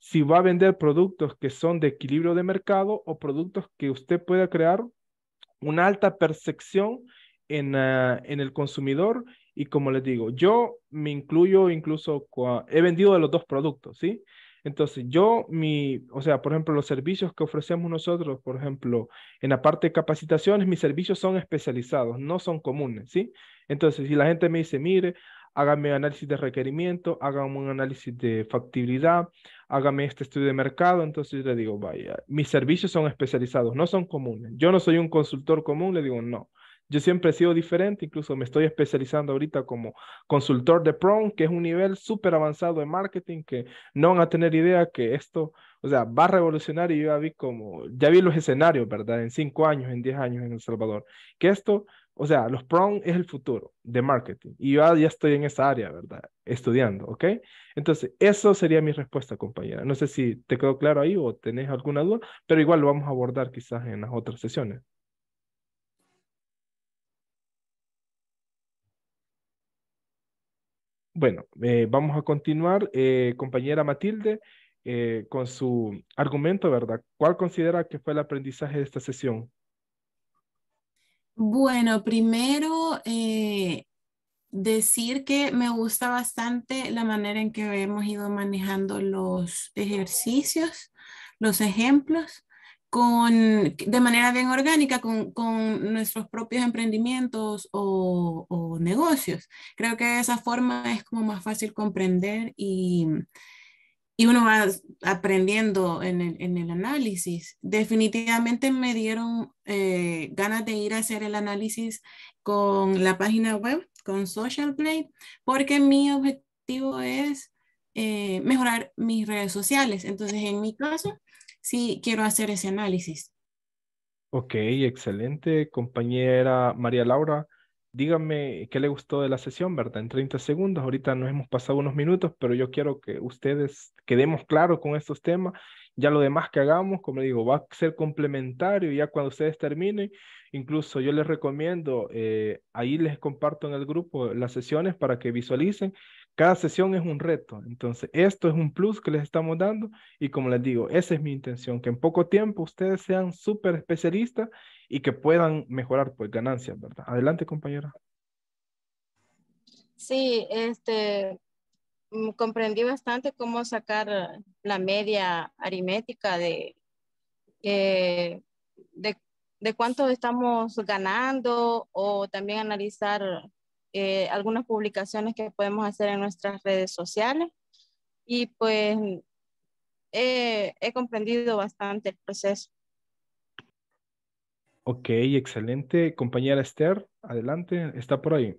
Si va a vender productos que son de equilibrio de mercado o productos que usted pueda crear una alta percepción en, ah, el consumidor. Y como les digo, yo me incluyo incluso, he vendido de los dos productos, ¿sí? Entonces, yo, mi, o sea, por ejemplo, los servicios que ofrecemos nosotros, por ejemplo, en la parte de capacitaciones, mis servicios son especializados, no son comunes, ¿sí? Entonces, si la gente me dice, mire, hágame análisis de requerimiento, hágame un análisis de factibilidad, hágame este estudio de mercado. Entonces le digo, vaya, mis servicios son especializados, no son comunes. Yo no soy un consultor común, le digo, no. Yo siempre he sido diferente, incluso me estoy especializando ahorita como consultor de PROM, que es un nivel súper avanzado de marketing que no van a tener idea que esto, o sea, va a revolucionar y yo ya vi como, ya vi los escenarios, ¿verdad? En cinco años, en diez años en El Salvador, que esto o sea, los prom es el futuro de marketing. Y yo ya estoy en esa área, ¿verdad? Estudiando, ¿ok? Entonces, eso sería mi respuesta, compañera. No sé si te quedó claro ahí o tenés alguna duda, pero igual lo vamos a abordar quizás en las otras sesiones. Bueno, eh, vamos a continuar, eh, compañera Matilde, eh, con su argumento, ¿verdad? ¿Cuál considera que fue el aprendizaje de esta sesión? Bueno, primero eh, decir que me gusta bastante la manera en que hemos ido manejando los ejercicios, los ejemplos. Con, de manera bien orgánica con, nuestros propios emprendimientos o, o, negocios. Creo que de esa forma es como más fácil comprender y, y uno va aprendiendo en el, análisis. Definitivamente me dieron eh, ganas de ir a hacer el análisis con la página web, con Social play, porque mi objetivo es eh, mejorar mis redes sociales. Entonces, en mi caso, sí quiero hacer ese análisis. Ok, excelente, compañera María Laura díganme qué le gustó de la sesión, ¿verdad? En 30 segundos, ahorita nos hemos pasado unos minutos, pero yo quiero que ustedes quedemos claros con estos temas. Ya lo demás que hagamos, como digo, va a ser complementario ya cuando ustedes terminen. Incluso yo les recomiendo, eh, ahí les comparto en el grupo las sesiones para que visualicen cada sesión es un reto, entonces esto es un plus que les estamos dando y como les digo, esa es mi intención, que en poco tiempo ustedes sean súper especialistas y que puedan mejorar pues ganancias, ¿verdad? Adelante, compañera. Sí, este, mm, comprendí bastante cómo sacar la media aritmética de, eh, de, de, cuánto estamos ganando o también analizar eh, algunas publicaciones que podemos hacer en nuestras redes sociales y pues eh, he comprendido bastante el proceso. Ok, excelente. Compañera Esther, adelante, está por ahí.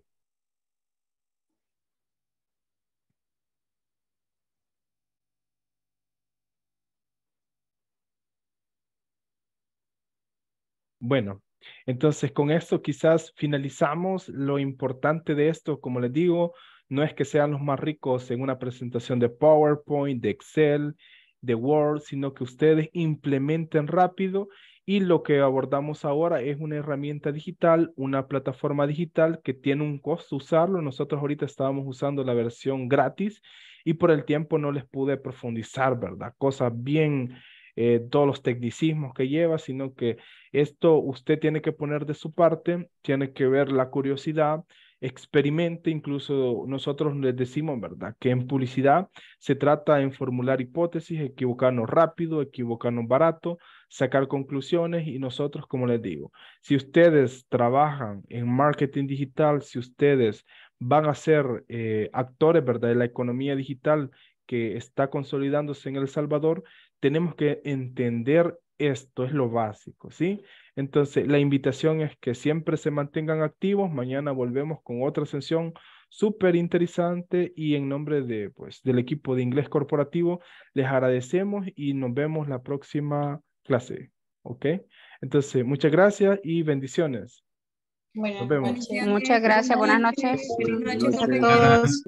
Bueno, entonces, con esto quizás finalizamos lo importante de esto. Como les digo, no es que sean los más ricos en una presentación de PowerPoint, de Excel, de Word, sino que ustedes implementen rápido y lo que abordamos ahora es una herramienta digital, una plataforma digital que tiene un costo usarlo. Nosotros ahorita estábamos usando la versión gratis y por el tiempo no les pude profundizar, ¿verdad? Cosa bien eh, todos los tecnicismos que lleva, sino que esto usted tiene que poner de su parte, tiene que ver la curiosidad, experimente, incluso nosotros les decimos, ¿verdad? Que en publicidad se trata en formular hipótesis, equivocarnos rápido, equivocarnos barato, sacar conclusiones y nosotros, como les digo, si ustedes trabajan en marketing digital, si ustedes van a ser eh, actores, ¿verdad? De la economía digital que está consolidándose en El Salvador, tenemos que entender esto, es lo básico, ¿sí? Entonces, la invitación es que siempre se mantengan activos. Mañana volvemos con otra sesión súper interesante y en nombre de, pues, del equipo de inglés corporativo, les agradecemos y nos vemos la próxima clase, ¿ok? Entonces, muchas gracias y bendiciones. Nos vemos. Muchas gracias, buenas noches. Buenas noches a todos.